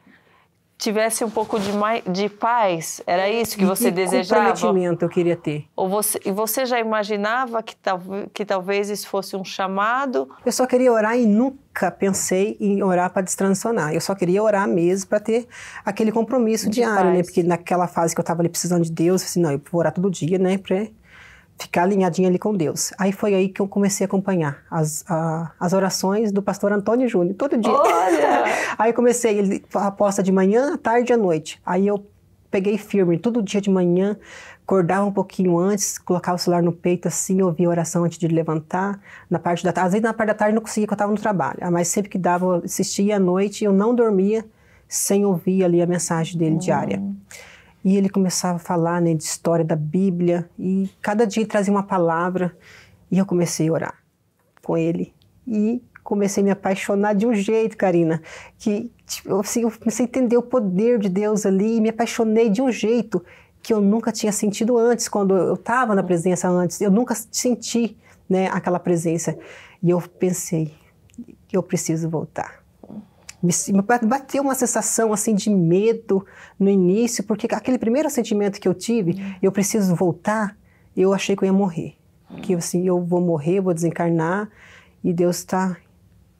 tivesse um pouco de, mais, de paz? Era isso que você e que desejava? comprometimento eu queria ter. Ou você, e você já imaginava que, tal, que talvez isso fosse um chamado? Eu só queria orar e nunca pensei em orar para destransicionar Eu só queria orar mesmo para ter aquele compromisso de diário, né? paz. né? Porque naquela fase que eu estava ali precisando de Deus, eu assim, não, eu vou orar todo dia, né? Pra ficar alinhadinha ali com Deus. Aí foi aí que eu comecei a acompanhar as, a, as orações do pastor Antônio Júnior, todo dia. Olha! [LAUGHS] aí comecei, ele aposta de manhã, à tarde e à noite. Aí eu peguei firme, todo dia de manhã, acordava um pouquinho antes, colocava o celular no peito assim, ouvia a oração antes de levantar. Na parte da tarde, às vezes na parte da tarde não conseguia, porque eu estava no trabalho. Ah, mas sempre que dava, assistia à noite, eu não dormia sem ouvir ali a mensagem dele hum. diária. E ele começava a falar né, de história da Bíblia, e cada dia trazia uma palavra, e eu comecei a orar com ele. E comecei a me apaixonar de um jeito, Karina, que tipo, assim, eu comecei a entender o poder de Deus ali, e me apaixonei de um jeito que eu nunca tinha sentido antes, quando eu estava na presença antes, eu nunca senti né, aquela presença. E eu pensei, eu preciso voltar me bateu uma sensação assim de medo no início, porque aquele primeiro sentimento que eu tive, uhum. eu preciso voltar, eu achei que eu ia morrer. Uhum. Que assim, eu vou morrer, vou desencarnar e Deus está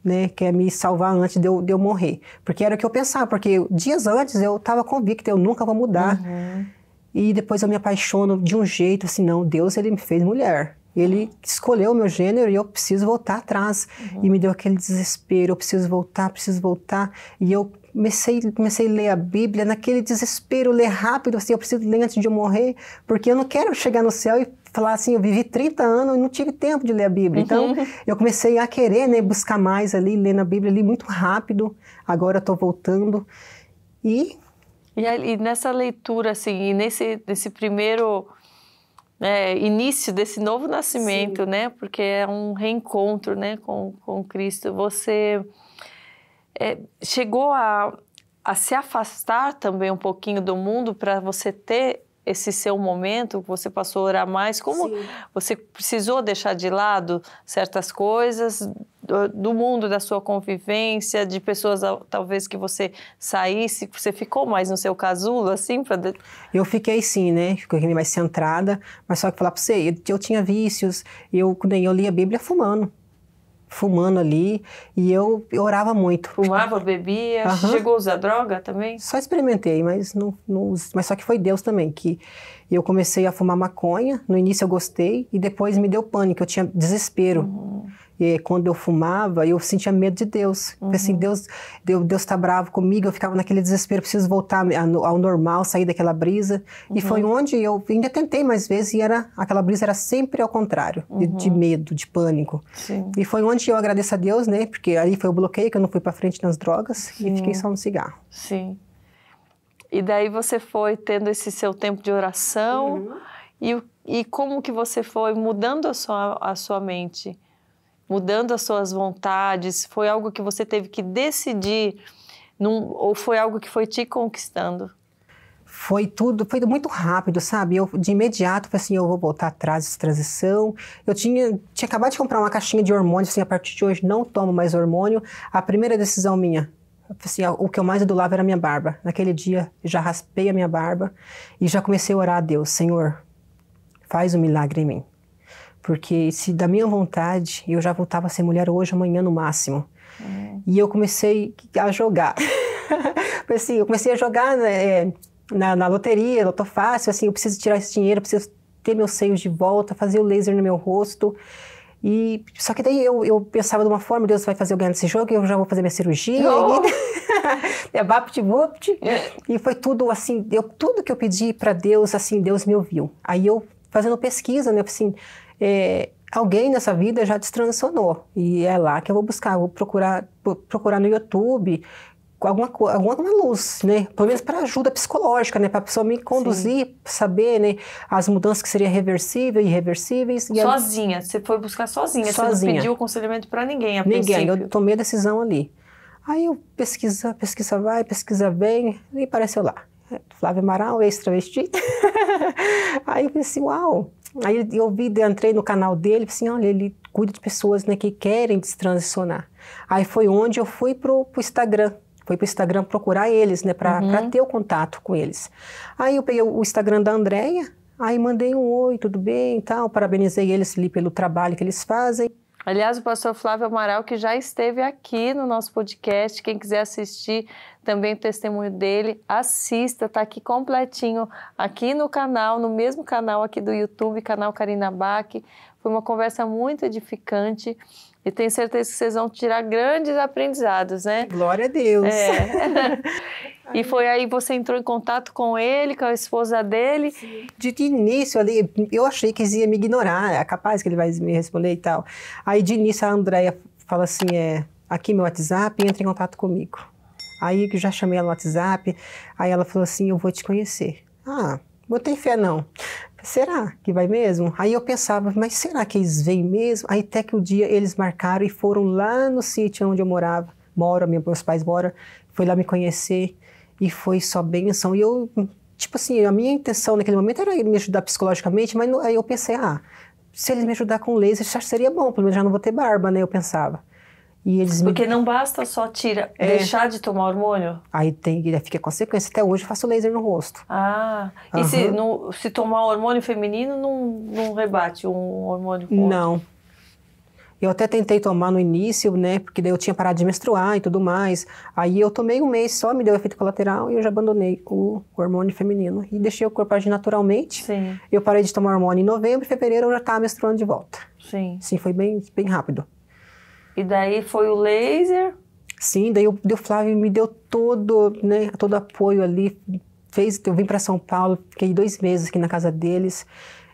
né, quer me salvar antes de eu, de eu, morrer. Porque era o que eu pensava, porque dias antes eu estava convicta, eu nunca vou mudar. Uhum. E depois eu me apaixono de um jeito, assim, não, Deus ele me fez mulher ele escolheu o meu gênero e eu preciso voltar atrás. Uhum. E me deu aquele desespero, eu preciso voltar, preciso voltar. E eu comecei, comecei a ler a Bíblia naquele desespero, ler rápido, assim, eu preciso ler antes de eu morrer, porque eu não quero chegar no céu e falar assim, eu vivi 30 anos e não tive tempo de ler a Bíblia. Então, uhum. eu comecei a querer, né, buscar mais ali, ler na Bíblia, ali muito rápido. Agora eu tô voltando. E... E, e nessa leitura, assim, e nesse, nesse primeiro é, início desse novo nascimento, Sim. né? Porque é um reencontro, né, com, com Cristo. Você é, chegou a, a se afastar também um pouquinho do mundo para você ter esse seu momento que você passou a orar mais? Como Sim. você precisou deixar de lado certas coisas do, do, mundo, da sua convivência, de pessoas talvez que você saísse? Você ficou mais no seu casulo, assim? Pra... Eu fiquei sim, né? Fiquei mais centrada, mas só que falar para você, eu, eu tinha vícios, eu, eu li a Bíblia fumando fumando ali e eu orava muito. Fumava, bebia, uhum. chegou a usar droga também? Só experimentei, mas não, não, mas só que foi Deus também que eu comecei a fumar maconha. No início eu gostei e depois me deu pânico, eu tinha desespero. Uhum. E quando eu fumava, eu sentia medo de Deus. Assim, uhum. Assim, Deus Deus está bravo comigo. Eu ficava naquele desespero, preciso voltar ao normal, sair daquela brisa. Uhum. E foi uhum. onde eu ainda tentei mais vezes e era aquela brisa era sempre ao contrário, uhum. de, de, uhum. medo, de pânico. Sim. E foi onde eu agradeço a Deus, né? Porque aí foi o bloqueio que eu não fui para frente nas drogas Sim. e fiquei só no cigarro. Sim. E daí você foi tendo esse seu tempo de oração uhum. e, e como que você foi mudando a sua, a sua mente? mudando as suas vontades? Foi algo que você teve que decidir num, ou foi algo que foi te conquistando? Foi tudo, foi muito rápido, sabe? Eu de imediato falei assim, eu vou voltar atrás dessa transição. Eu tinha, tinha acabado de comprar uma caixinha de hormônio, assim, a partir de hoje não tomo mais hormônio. A primeira decisão minha, assim, o que eu mais adulava era a minha barba. Naquele dia, já raspei a minha barba e já comecei a orar a Deus, Senhor, faz um milagre em mim. Porque se da minha vontade, eu já voltava a ser mulher hoje, amanhã no máximo. É. E eu comecei a jogar. [LAUGHS] assim, eu comecei a jogar né, é, na, na loteria, loto fácil, assim, eu preciso tirar esse dinheiro, preciso ter meus seios de volta, fazer o laser no meu rosto. E só que daí eu, eu pensava de uma forma, Deus vai fazer eu ganhar desse jogo, eu já vou fazer minha cirurgia. Oh. E... [LAUGHS] é vapt é. E foi tudo assim, eu, tudo que eu pedi para Deus, assim, Deus me ouviu. Aí eu fazendo pesquisa, né, assim, é, alguém nessa vida já transicionou E é lá que eu vou buscar, vou procurar, procurar no YouTube alguma, alguma luz, né? Pelo menos para ajuda psicológica, né? Para a pessoa me conduzir, Sim. saber, né? As mudanças que seriam reversíveis, irreversíveis. sozinha, você foi buscar sozinha, sozinha. você não pediu aconselhamento para ninguém, a Ninguém, princípio. eu tomei a decisão ali. Aí eu pesquisa, pesquisa vai, pesquisa vem, e apareceu lá. Flávia Amaral, ex-travesti. [LAUGHS] Aí eu pensei, assim, uau, Aí eu vi, entrei no canal dele, assim, olha, ele cuida de pessoas né, que querem destransicionar. Aí foi onde eu fui pro, pro Instagram. Fui pro Instagram procurar eles, né, para uhum. ter o contato com eles. Aí eu peguei o Instagram da Andréia aí mandei um oi, tudo bem e tal, parabenizei eles ali pelo trabalho que eles fazem. Aliás, o pastor Flávio Amaral, que já esteve aqui no nosso podcast, quem quiser assistir também o testemunho dele, assista, tá aqui completinho, aqui no canal, no mesmo canal aqui do YouTube, canal Karina Bach. Foi uma conversa muito edificante e tenho certeza que vocês vão tirar grandes aprendizados, né? Glória a Deus! É. [LAUGHS] e foi aí que você entrou em contato com ele, com a esposa dele? De, de início, ali, eu achei que eles iam me ignorar, é capaz que ele vai me responder e tal. Aí, de início, a Andrea fala assim, é, aqui meu WhatsApp, entra em contato comigo. Aí, eu já chamei ela no WhatsApp, aí ela falou assim, eu vou te conhecer. Ah, botei fé não será que vai mesmo? Aí eu pensava, mas será que eles vêm mesmo? Aí até que o um dia eles marcaram e foram lá no sítio onde eu morava, moro, meus pais moram, foi lá me conhecer e foi só benção. E eu, tipo assim, a minha intenção naquele momento era me ajudar psicologicamente, mas não, aí eu pensei, ah, se eles me ajudar com laser, já seria bom, pelo menos já não vou ter barba, né? Eu pensava. E eles Porque me... não basta só tira, é. deixar de tomar hormônio? Aí tem, fica consequência. Até hoje eu faço laser no rosto. Ah, uhum. e se, no, se tomar hormônio feminino não, não rebate um hormônio com Não. Eu até tentei tomar no início, né? Porque daí eu tinha parado de menstruar e tudo mais. Aí eu tomei um mês só, me deu efeito colateral e eu já abandonei o hormônio feminino. E deixei o corpo agir naturalmente. Sim. Eu parei de tomar hormônio em novembro, fevereiro eu já estava menstruando de volta. Sim. Sim, foi bem, bem rápido. E daí foi o laser? Sim, daí o, Flávio me deu todo, né, todo apoio ali. Fez, eu vim para São Paulo, fiquei dois meses aqui na casa deles.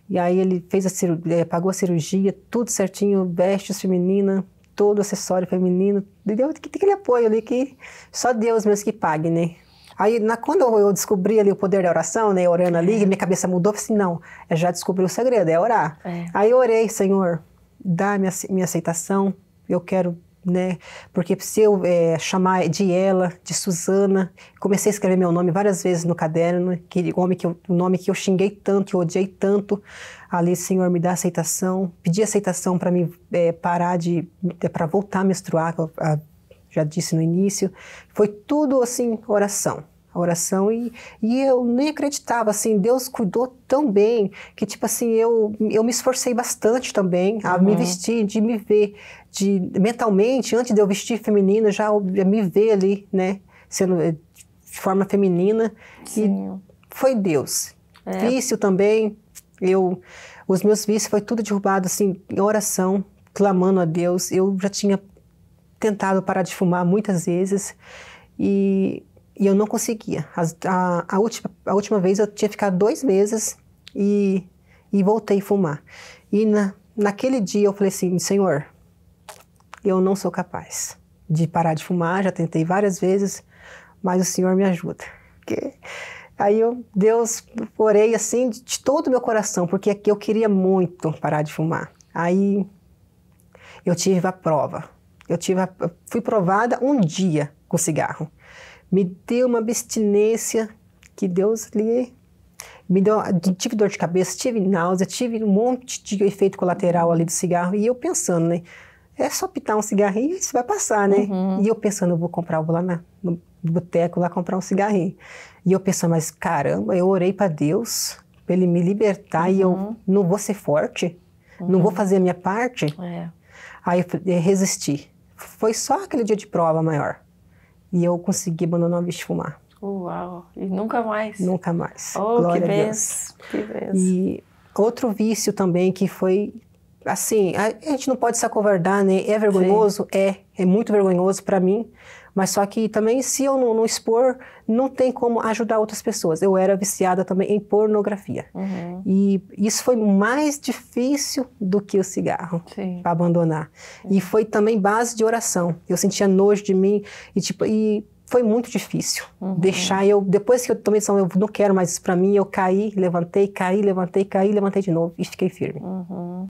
E aí ele fez a cirurgia, é, pagou a cirurgia, tudo certinho, vestes feminina, todo acessório feminino. Deu tem aquele apoio ali que só Deus mesmo que pague, né? Aí, na, quando eu descobri ali o poder da oração, né, orando ali, é. minha cabeça mudou, falei assim, não, eu já descobri o segredo, é orar. É. Aí eu orei, Senhor, dá minha, minha aceitação, eu quero, né? Porque se eu é, chamar de ela, de Suzana, comecei a escrever meu nome várias vezes no caderno, aquele né, homem que eu, o nome que eu xinguei tanto, eu odiei tanto. Ali, Senhor, me dá aceitação, pedi aceitação para me é, parar de, é, para voltar a menstruar, a, a, ah, já disse no início. Foi tudo assim, oração a oração e, e eu nem acreditava assim Deus cuidou tão bem que tipo assim eu eu me esforcei bastante também a uhum. me vestir de me ver de mentalmente antes de eu vestir feminina já, me ver ali né sendo eh, de forma feminina Sim. e foi Deus é. vício também eu os meus vícios foi tudo derrubado assim em oração clamando a Deus eu já tinha tentado parar de fumar muitas vezes e e eu não conseguia. A, a, a, última, a última vez eu tinha ficado dois meses e, e voltei a fumar. E na, naquele dia eu falei assim: Senhor, eu não sou capaz de parar de fumar, já tentei várias vezes, mas o Senhor me ajuda. Porque aí eu, Deus, orei assim de todo o meu coração, porque aqui eu queria muito parar de fumar. Aí eu tive a prova. Eu tive a, fui provada um dia com cigarro me deu uma abstinência que Deus lhe me deu, tive dor de cabeça, tive náusea, tive um monte de efeito colateral ali do cigarro e eu pensando, né? É só pitar um cigarrinho e isso vai passar, né? Uhum. E eu pensando, eu vou comprar, vou lá na, no boteco lá comprar um cigarrinho. E eu pensando, mas caramba, eu orei para Deus para ele me libertar uhum. e eu uhum. não vou ser forte, uhum. não vou uhum. fazer a minha parte. É. Aí eu resisti. Foi só aquele dia de prova maior e eu consegui abandonar o vício de fumar. Uau! E nunca mais? Nunca mais. Oh, Glória que benção, que benção. E outro vício também que foi assim, a, gente não pode se acovardar, né? É vergonhoso? Sim. É, é muito vergonhoso para mim. Mas só que também, se eu não, não, expor, não tem como ajudar outras pessoas. Eu era viciada também em pornografia. Uhum. E isso foi mais difícil do que o cigarro para abandonar. Sim. E foi também base de oração. Eu sentia nojo de mim e tipo e foi muito difícil uhum. deixar eu depois que eu tomei decisão eu não quero mais isso para mim eu caí levantei caí levantei caí levantei de novo e fiquei firme uhum.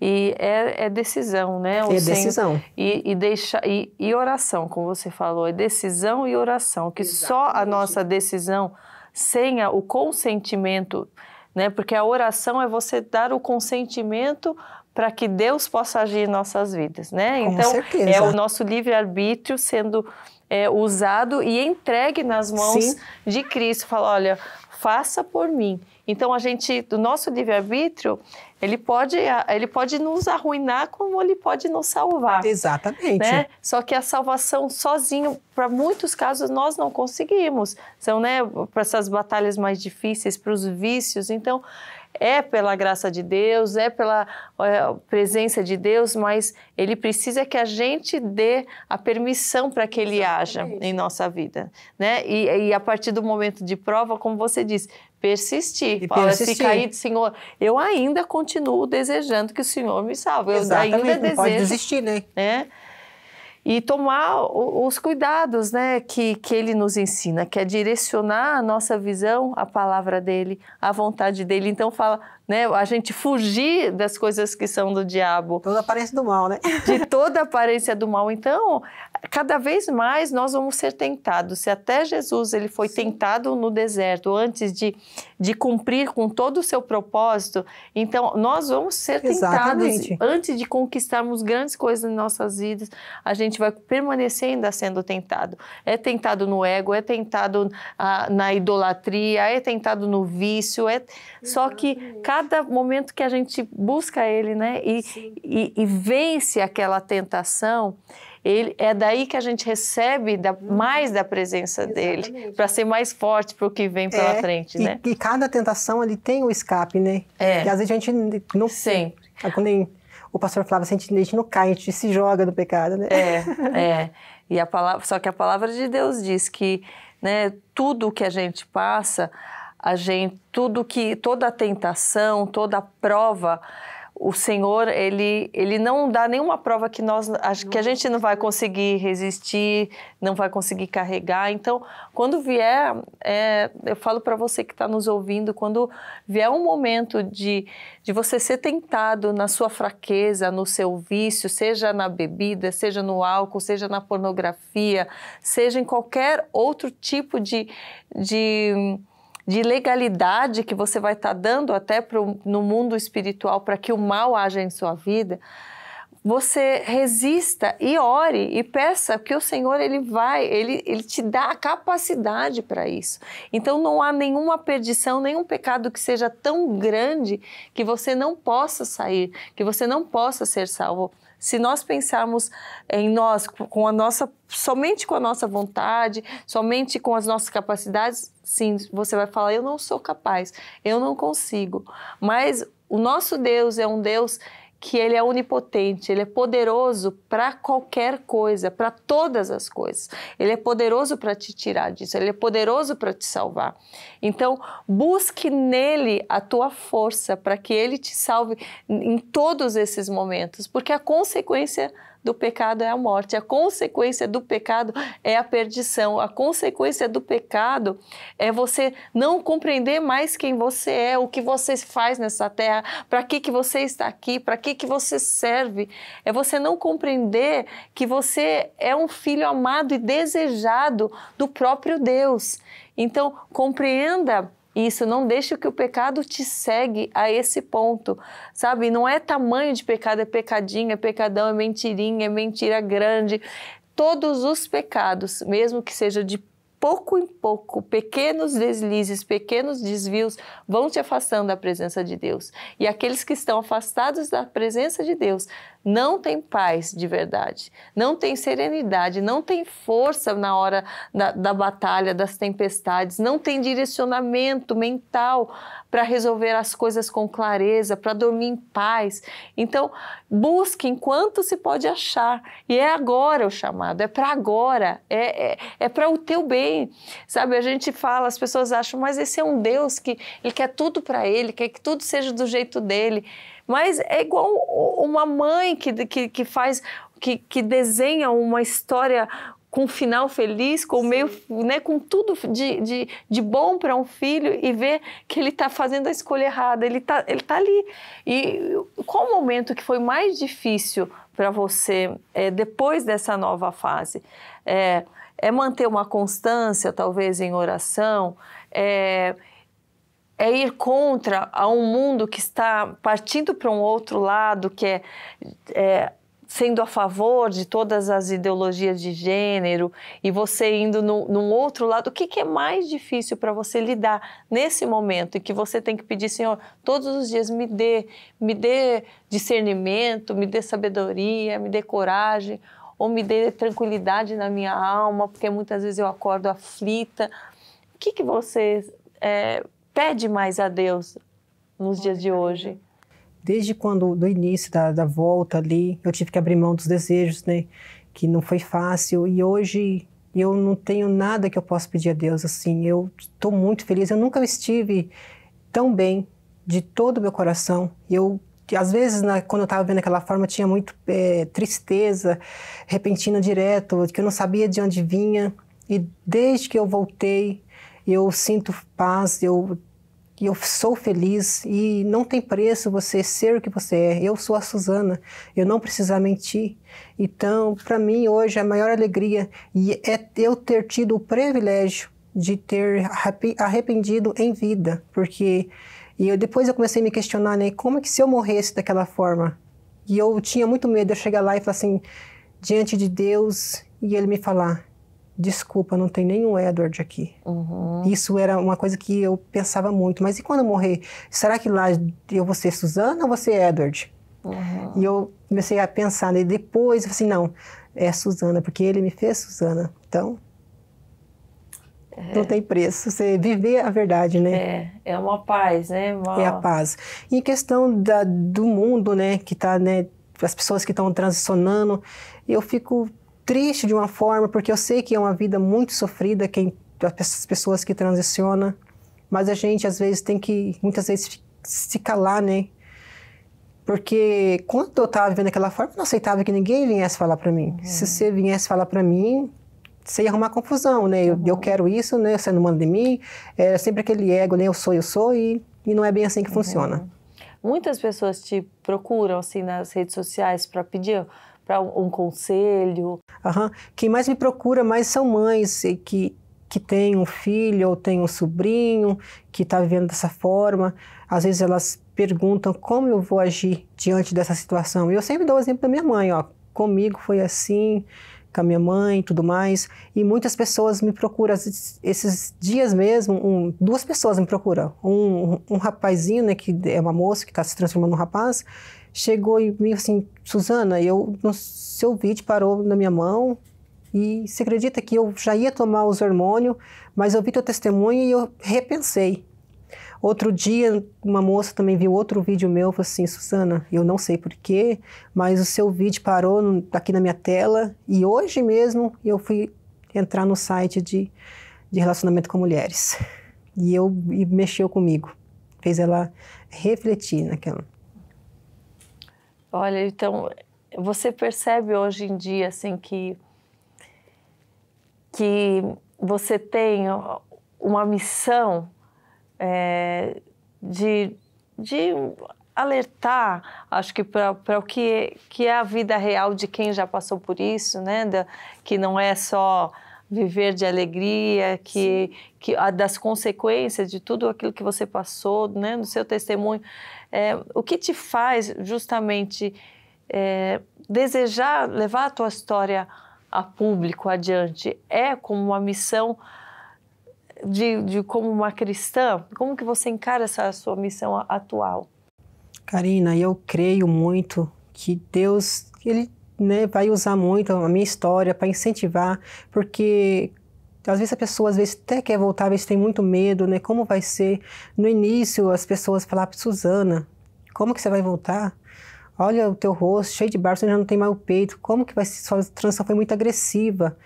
E é, é decisão, né? O é decisão. e, e, deixa, e, e, oração, como você falou, é decisão e oração, que Exatamente. só a nossa decisão, sem a, o consentimento, né? Porque a oração é você dar o consentimento para que Deus possa agir em nossas vidas, né? Com então, certeza. é o nosso livre-arbítrio sendo é, usado e entregue nas mãos Sim. de Cristo. Fala, olha, faça por mim. Então a gente, o nosso livre-arbítrio, ele pode, ele pode nos arruinar como ele pode nos salvar. Exatamente. Né? Só que a salvação sozinho, para muitos casos, nós não conseguimos. São, né, para essas batalhas mais difíceis, para os vícios. Então, é pela graça de Deus, é pela é, presença de Deus, mas ele precisa que a gente dê a permissão para que ele Exatamente. haja em nossa vida, né? E, e, a partir do momento de prova, como você disse, persistir. E Fala, persistir. se cair, Senhor, eu ainda continuo desejando que o Senhor me salve. Eu ainda não desejo. Pode desistir, né? né? E tomar os cuidados né, que, que ele nos ensina, que é direcionar a nossa visão à palavra dele, à vontade dele. Então, fala, né, a gente fugir das coisas que são do diabo. Toda aparência do mal, né? De toda aparência do mal. Então, cada vez mais nós vamos ser tentados. Se até Jesus ele foi Sim. tentado no deserto antes de, de cumprir com todo o seu propósito, então nós vamos ser Exatamente. tentados antes de conquistarmos grandes coisas em nossas vidas. A gente vai permanecer ainda sendo tentado. É tentado no ego, é tentado ah, na idolatria, é tentado no vício. É... Exatamente. Só que cada momento que a gente busca ele, né, e, e, e vence aquela tentação ele, é daí que a gente recebe da, uhum. mais da presença Exatamente. dele, para ser mais forte para o que vem pela é, frente, e, né? E cada tentação ali tem o escape, né? É. E às vezes a gente não... Sempre. Quando o pastor falava assim, a gente, a gente não cai, a gente se joga no pecado, né? É, [LAUGHS] é. E a palavra, só que a palavra de Deus diz que né, tudo que a gente passa, a gente, tudo que, toda a tentação, toda a prova, o Senhor ele, ele não dá nenhuma prova que nós que a gente não vai conseguir resistir, não vai conseguir carregar. Então, quando vier, é, eu falo para você que está nos ouvindo, quando vier um momento de, de você ser tentado na sua fraqueza, no seu vício, seja na bebida, seja no álcool, seja na pornografia, seja em qualquer outro tipo de, de de legalidade que você vai estar tá dando até pro, no mundo espiritual para que o mal haja em sua vida, você resista e ore e peça que o Senhor ele vai, ele, ele te dá a capacidade para isso. Então não há nenhuma perdição, nenhum pecado que seja tão grande que você não possa sair, que você não possa ser salvo. Se nós pensarmos em nós com a nossa somente com a nossa vontade, somente com as nossas capacidades, sim, você vai falar eu não sou capaz, eu não consigo. Mas o nosso Deus é um Deus que ele é onipotente, ele é poderoso para qualquer coisa, para todas as coisas. Ele é poderoso para te tirar disso, ele é poderoso para te salvar. Então, busque nele a tua força para que ele te salve em todos esses momentos, porque a consequência do pecado é a morte, a consequência do pecado é a perdição, a consequência do pecado é você não compreender mais quem você é, o que você faz nessa terra, para que, que você está aqui, para que, que você serve, é você não compreender que você é um filho amado e desejado do próprio Deus. Então, compreenda isso, não deixe que o pecado te segue a esse ponto, sabe? Não é tamanho de pecado, é pecadinho, é pecadão, é mentirinha, é mentira grande. Todos os pecados, mesmo que seja de pouco em pouco, pequenos deslizes, pequenos desvios vão te afastando da presença de Deus. E aqueles que estão afastados da presença de Deus não tem paz de verdade, não tem serenidade, não tem força na hora da, da batalha, das tempestades, não tem direcionamento mental para resolver as coisas com clareza, para dormir em paz. Então, busque enquanto se pode achar. E é agora o chamado, é para agora, é, é, é para o teu bem. Sabe, a gente fala, as pessoas acham, mas esse é um Deus que ele quer tudo para ele, quer que tudo seja do jeito dele. Mas é igual uma mãe que, que, que faz, que, que desenha uma história com um final feliz, com Sim. meio, né, com tudo de, de, de bom para um filho e ver que ele está fazendo a escolha errada, ele está ele tá ali. E qual o momento que foi mais difícil para você é, depois dessa nova fase? É, é manter uma constância, talvez, em oração? É, é ir contra a um mundo que está partindo para um outro lado, que é, é sendo a favor de todas as ideologias de gênero e você indo no, num outro lado, o que, que é mais difícil para você lidar nesse momento e que você tem que pedir, Senhor, todos os dias me dê, me dê discernimento, me dê sabedoria, me dê coragem ou me dê tranquilidade na minha alma, porque muitas vezes eu acordo aflita. O que, que você é, pede mais a Deus nos dias de hoje? Desde quando, do início da, da volta ali, eu tive que abrir mão dos desejos, né? Que não foi fácil. E hoje eu não tenho nada que eu possa pedir a Deus, assim. Eu estou muito feliz. Eu nunca estive tão bem, de todo o meu coração. Eu às vezes, na, quando eu estava vendo aquela forma, tinha muito é, tristeza repentina direto, que eu não sabia de onde vinha. E desde que eu voltei, eu sinto paz, eu que eu sou feliz e não tem preço você ser o que você é. Eu sou a Suzana, eu não precisar mentir. Então, para mim hoje a maior alegria é eu ter tido o privilégio de ter arrependido em vida, porque e eu, depois eu comecei a me questionar, né, como é que se eu morresse daquela forma? E eu tinha muito medo de eu chegar lá e falar assim, diante de Deus, e ele me falar, desculpa, não tem nenhum Edward aqui. Uhum. Isso era uma coisa que eu pensava muito. Mas e quando eu morrer? Será que lá eu vou ser Suzana ou vou ser Edward? Uhum. E eu comecei a pensar, e né? depois eu falei, assim, não, é Suzana, porque ele me fez Suzana. Então, é. não tem preço. Você viver a verdade, né? É, é uma paz, né? É a paz. E em questão da, do mundo, né, que tá, né, as pessoas que estão transicionando, eu fico triste de uma forma, porque eu sei que é uma vida muito sofrida, quem, as pessoas que transicionam, mas a gente às vezes tem que, muitas vezes, se calar, né? Porque quando eu estava vivendo daquela forma, eu não aceitava que ninguém viesse falar para mim. Uhum. Se você viesse falar para mim, você ia arrumar confusão, né? Eu, uhum. eu, quero isso, né? Você não manda de mim. É sempre aquele ego, né? Eu sou, eu sou, e, e não é bem assim que uhum. funciona. Muitas pessoas te procuram, assim, nas redes sociais para pedir para um conselho? Aham. Quem mais me procura mais são mães que, que têm um filho ou têm um sobrinho que está vivendo dessa forma. Às vezes elas perguntam como eu vou agir diante dessa situação. E eu sempre dou o exemplo da minha mãe, ó. Comigo foi assim, com a minha mãe e tudo mais. E muitas pessoas me procuram, esses dias mesmo, um, duas pessoas me procuram. Um, um rapazinho, né, que é uma moça que está se transformando num rapaz, chegou e me assim, Suzana, eu, seu vídeo parou na minha mão e você acredita que eu já ia tomar os hormônios, mas eu vi teu testemunho e eu repensei. Outro dia, uma moça também viu outro vídeo meu e falou assim: Suzana, eu não sei porquê, mas o seu vídeo parou no, aqui na minha tela e hoje mesmo eu fui entrar no site de, de relacionamento com mulheres. E, eu, e mexeu comigo, fez ela refletir naquela. Olha, então você percebe hoje em dia assim que que você tem uma missão é, de, de alertar, acho que para o que, que é a vida real de quem já passou por isso, né? Da, que não é só viver de alegria, que, que das consequências de tudo aquilo que você passou, né, no seu testemunho. É, o que te faz justamente é, desejar levar a tua história a público adiante? É como uma missão de, de como uma cristã? Como que você encara essa sua missão atual? Karina, eu creio muito que Deus, ele né, vai usar muito a minha história para incentivar, porque às vezes a pessoa às vezes até quer voltar, às vezes tem muito medo, né? Como vai ser? No início as pessoas falavam, Suzana, como que você vai voltar? Olha o teu rosto cheio de barro, você já não tem mais o peito. Como que vai ser? Sua transição foi muito agressiva,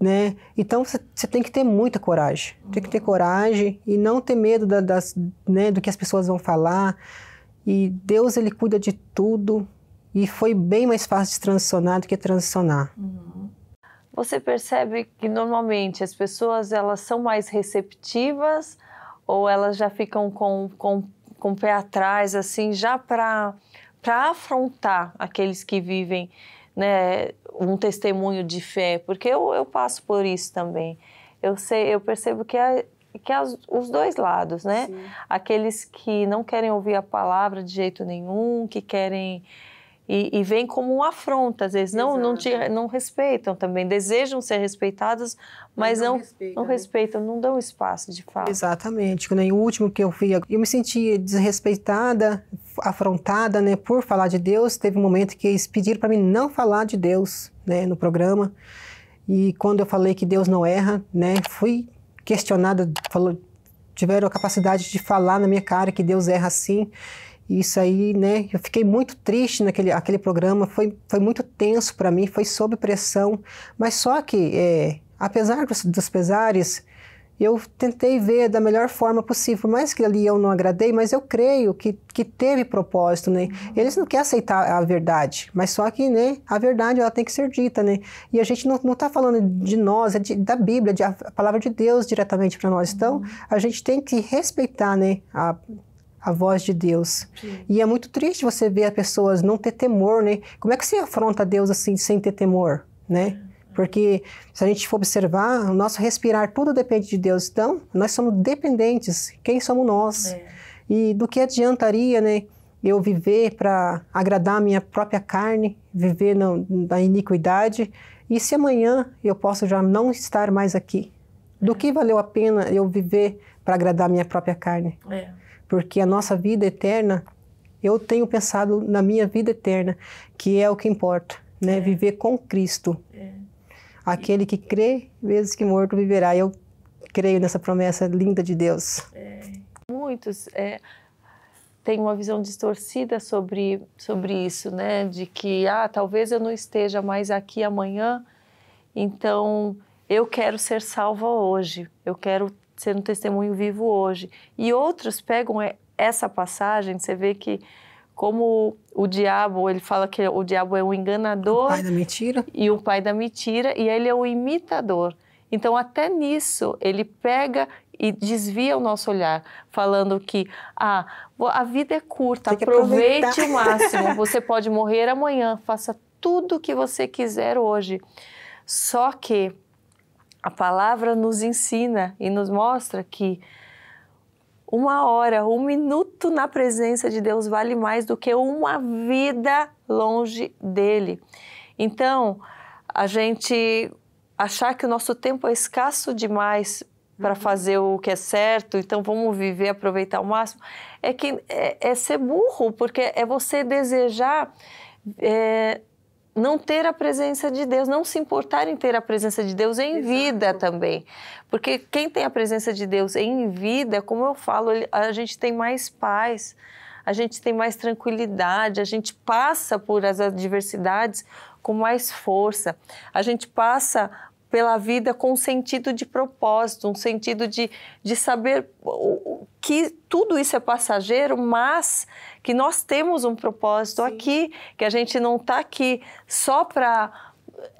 né? Então você, você tem que ter muita coragem, tem que ter coragem e não ter medo da, das, né, do que as pessoas vão falar. E Deus ele cuida de tudo, e foi bem mais fácil de transicionar do que transicionar. Uhum. Você percebe que normalmente as pessoas elas são mais receptivas ou elas já ficam com, com, com o pé atrás, assim, já para afrontar aqueles que vivem né, um testemunho de fé? Porque eu, eu passo por isso também. Eu, sei, eu percebo que a, que as, os dois lados, né? Sim. Aqueles que não querem ouvir a palavra de jeito nenhum, que querem e, e vem como um afronto, às vezes não, não, te, não respeitam também, desejam ser respeitadas, mas, não, não, respeita, não né? respeitam, não dão espaço de fala. Exatamente, quando o último que eu fui, eu me senti desrespeitada, afrontada, né, por falar de Deus, teve um momento que eles pediram para mim não falar de Deus, né, no programa, e quando eu falei que Deus não erra, né, fui questionada, falou, tiveram a capacidade de falar na minha cara que Deus erra assim, isso aí, né? Eu fiquei muito triste naquele aquele programa, foi, foi muito tenso para mim, foi sob pressão. Mas só que, é, apesar dos, dos pesares, eu tentei ver da melhor forma possível. Por mais que ali eu não agradei, mas eu creio que, que teve propósito, né? Uhum. Eles não querem aceitar a verdade, mas só que, né, a verdade ela tem que ser dita, né? E a gente não, não tá falando de nós, é de, da Bíblia, de a, palavra de Deus diretamente para nós. Então, uhum. a gente tem que respeitar, né, a a voz de Deus. Sim. E é muito triste você ver as pessoas não ter temor, né? Como é que você afronta Deus assim, sem ter temor, né? É. Porque se a gente for observar, o nosso respirar tudo depende de Deus. Então, nós somos dependentes. Quem somos nós? É. E do que adiantaria, né? Eu viver para agradar a minha própria carne, viver na, na, iniquidade. E se amanhã eu posso já não estar mais aqui? Do é. que valeu a pena eu viver para agradar a minha própria carne? É porque a nossa vida eterna, eu tenho pensado na minha vida eterna, que é o que importa, né? É. Viver com Cristo. É. Aquele que crê, mesmo que morto, viverá. Eu creio nessa promessa linda de Deus. É. Muitos é, têm uma visão distorcida sobre, sobre isso, né? De que, ah, talvez eu não esteja mais aqui amanhã, então eu quero ser salva hoje, eu quero ser um testemunho vivo hoje. E outros pegam é, essa passagem, você vê que como o diabo, ele fala que o diabo é um enganador. O pai da mentira. E o pai da mentira, e ele é o imitador. Então, até nisso, ele pega e desvia o nosso olhar, falando que ah, a vida é curta, aproveite o máximo. [LAUGHS] Você pode morrer amanhã, faça tudo o que você quiser hoje. Só que a palavra nos ensina e nos mostra que uma hora, um minuto na presença de Deus vale mais do que uma vida longe dele. Então, a gente achar que o nosso tempo é escasso demais para uhum. fazer o que é certo, então vamos viver, aproveitar ao máximo, é que é, é ser burro, porque é você desejar é, não ter a presença de Deus, não se importar em ter a presença de Deus em Exato. vida também. Porque quem tem a presença de Deus em vida, como eu falo, a gente tem mais paz, a gente tem mais tranquilidade, a gente passa por as adversidades com mais força, a gente passa pela vida com um sentido de propósito, um sentido de, de saber que tudo isso é passageiro, mas que nós temos um propósito Sim. aqui, que a gente não está aqui só para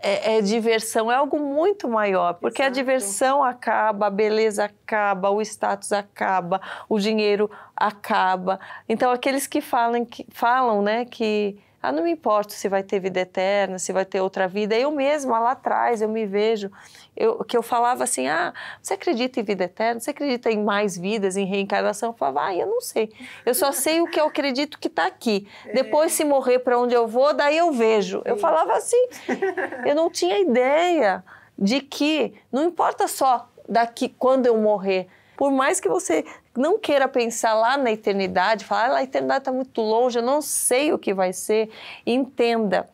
é, é, diversão, é algo muito maior, porque Exato. a diversão acaba, a beleza acaba, o status acaba, o dinheiro acaba. Então aqueles que falam que falam, né, que ah, não me importo se vai ter vida eterna, se vai ter outra vida. Eu mesma lá atrás, eu me vejo, eu, que eu falava assim: ah, você acredita em vida eterna? Você acredita em mais vidas, em reencarnação? Eu falava: ah, eu não sei. Eu só sei o que eu acredito que está aqui. É. Depois, se morrer para onde eu vou, daí eu vejo. Eu falava assim. [LAUGHS] Eu não tinha ideia de que não importa só daqui quando eu morrer. Por mais que você não queira pensar lá na eternidade, falar, ah, a eternidade está muito longe, eu não sei o que vai ser. Entenda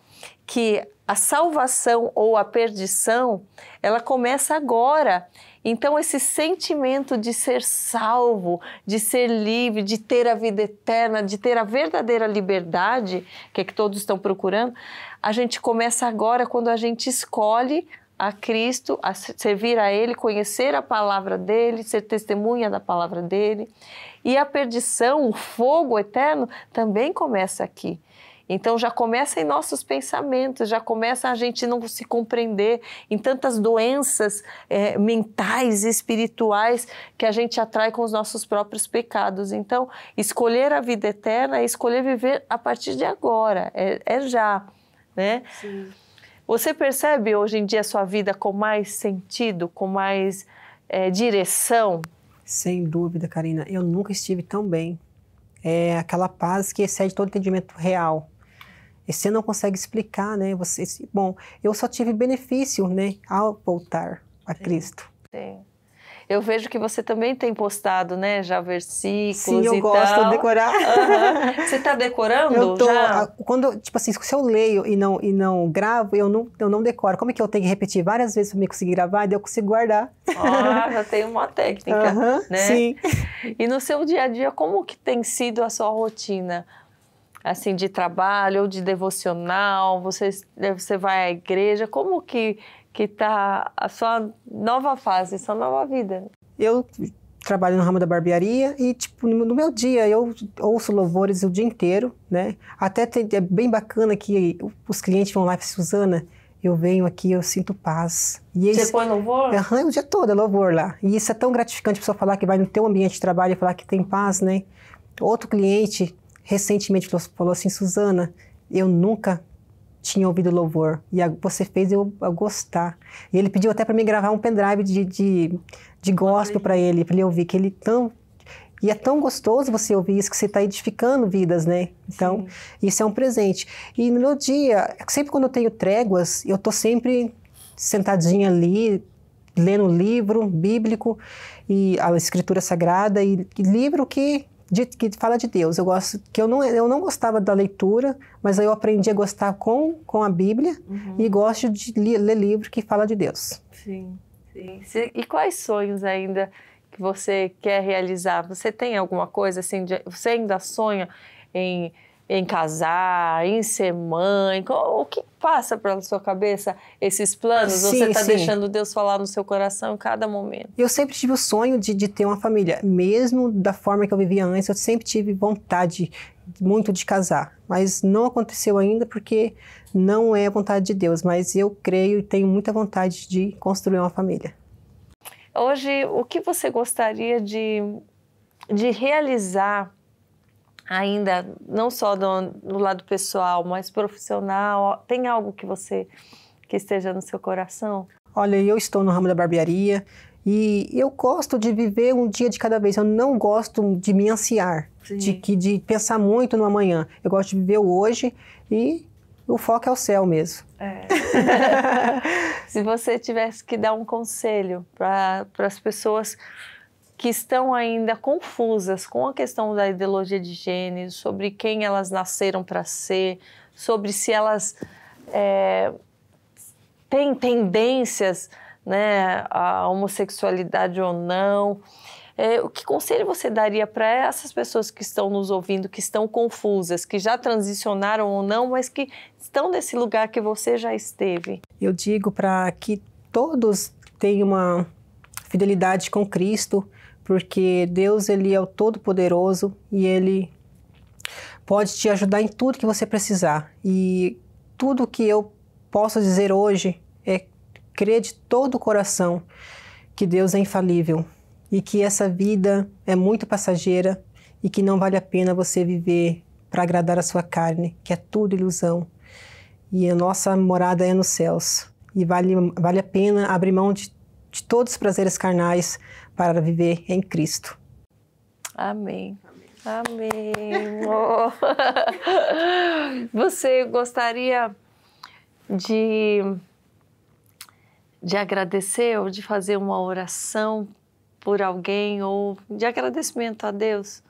que a salvação ou a perdição, ela começa agora. Então, esse sentimento de ser salvo, de ser livre, de ter a vida eterna, de ter a verdadeira liberdade, que é que todos estão procurando, a gente começa agora quando a gente escolhe a Cristo, a servir a Ele, conhecer a palavra dele, ser testemunha da palavra dele. E a perdição, o fogo eterno, também começa aqui. Então já começa em nossos pensamentos, já começa a gente não se compreender em tantas doenças é, mentais e espirituais que a gente atrai com os nossos próprios pecados. Então, escolher a vida eterna é escolher viver a partir de agora, é, é já, né? Sim. Você percebe hoje em dia a sua vida com mais sentido, com mais é, direção? Sem dúvida, Karina. Eu nunca estive tão bem. É aquela paz que excede todo entendimento real. E você não consegue explicar, né? Você, bom, eu só tive benefício, né, ao voltar a Cristo. Sim. Eu vejo que você também tem postado, né, já versículos Sim, eu gosto tal. de decorar. Uhum. Você está decorando eu tô, já? Ah, quando, tipo assim, se eu leio e não, e não gravo, eu não, eu não decoro. Como é que eu tenho que repetir várias vezes para me conseguir gravar? Daí eu consigo guardar. Ah, já tem uma técnica, uhum, né? Sim. E no seu dia a dia, como que tem sido a sua rotina? assim de trabalho ou de devocional? Você, você vai à igreja? Como que que está a sua nova fase, sua nova vida. Eu trabalho no ramo da barbearia e, tipo, no meu dia eu ouço louvores o dia inteiro, né? Até tem, é bem bacana que os clientes vão lá e Suzana, eu venho aqui, eu sinto paz. E Você isso, põe louvor? Aham, o dia todo é louvor lá. E isso é tão gratificante a pessoa falar que vai no teu ambiente de trabalho e falar que tem paz, né? Outro cliente recentemente falou assim, Suzana, eu nunca tinha ouvido louvor e a, você fez eu, eu, gostar. E ele pediu até para mim gravar um pendrive de, de, de gospel para ele, para ele ouvir que ele tão e é tão gostoso você ouvir isso que você está edificando vidas, né? Então Sim. isso é um presente. E no meu dia, sempre quando eu tenho tréguas, eu estou sempre sentadinha ali lendo livro bíblico e a escritura sagrada e, e livro que de, que fala de Deus. Eu gosto que eu não, eu não gostava da leitura, mas eu aprendi a gostar com, com a Bíblia uhum. e gosto de li, ler livro que fala de Deus. Sim, sim. E quais sonhos ainda que você quer realizar? Você tem alguma coisa assim? De, você ainda sonha em em casar, em ser mãe? O que passa pela sua cabeça esses planos? Sim, Você está deixando Deus falar no seu coração em cada momento? Eu sempre tive o sonho de, de ter uma família, mesmo da forma que eu vivia antes, eu sempre tive vontade muito de casar, mas não aconteceu ainda porque não é a vontade de Deus, mas eu creio e tenho muita vontade de construir uma família. Hoje, o que você gostaria de, de realizar ainda, não só do, do lado pessoal, mas profissional? Tem algo que você que esteja no seu coração? Olha, eu estou no ramo da barbearia e eu gosto de viver um dia de cada vez. Eu não gosto de me ansiar, de, de pensar muito no amanhã. Eu gosto de viver o hoje e o foco é o céu mesmo. É. [LAUGHS] Se você tivesse que dar um conselho para as pessoas que estão ainda confusas com a questão da ideologia de gênero, sobre quem elas nasceram para ser, sobre se elas é, têm tendências né, à homossexualidade ou não. É, o que conselho você daria para essas pessoas que estão nos ouvindo, que estão confusas, que já transicionaram ou não, mas que estão nesse lugar que você já esteve? Eu digo para que todos tenham uma fidelidade com Cristo, porque Deus ele é o todo-poderoso e ele pode te ajudar em tudo que você precisar. E tudo que eu posso dizer hoje é crer de todo o coração que Deus é infalível e que essa vida é muito passageira e que não vale a pena você viver para agradar a sua carne, que é tudo ilusão. E a nossa morada é nos céus. E vale, vale a pena abrir mão de, de todos os prazeres carnais para viver em Cristo. Amém. Amém. [LAUGHS] Você gostaria de, de agradecer ou de fazer uma oração por alguém ou de agradecimento a Deus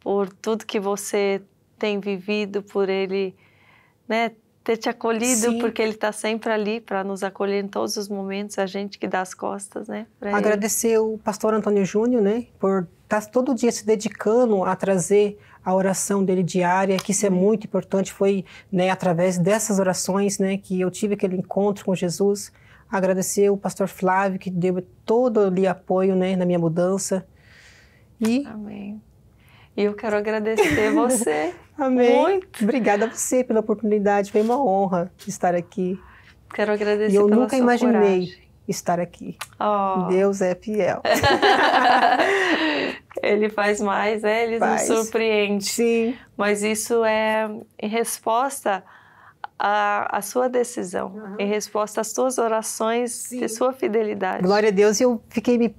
por tudo que você tem vivido, por Ele né, ter te acolhido, Sim. porque ele está sempre ali para nos acolher em todos os momentos, a gente que dá as costas, né? Agradecer ele. o pastor Antônio Júnior, né, por estar tá todo dia se dedicando a trazer a oração dele diária, que isso é muito importante, foi né, através dessas orações né, que eu tive aquele encontro com Jesus. Agradecer o pastor Flávio, que deu todo o apoio né, na minha mudança. E... Amém. E eu quero agradecer você [LAUGHS] Amém. Muito. Obrigada a você pela oportunidade. Foi uma honra estar aqui. Quero agradecer. E eu pela nunca imaginei coragem. estar aqui. Oh. Deus é fiel. [LAUGHS] Ele faz mais, né? Ele faz. nos surpreende. Sim. Mas isso é em resposta à, à sua decisão, uhum. em resposta às suas orações Sim. e sua fidelidade. Glória a Deus. E Eu fiquei me,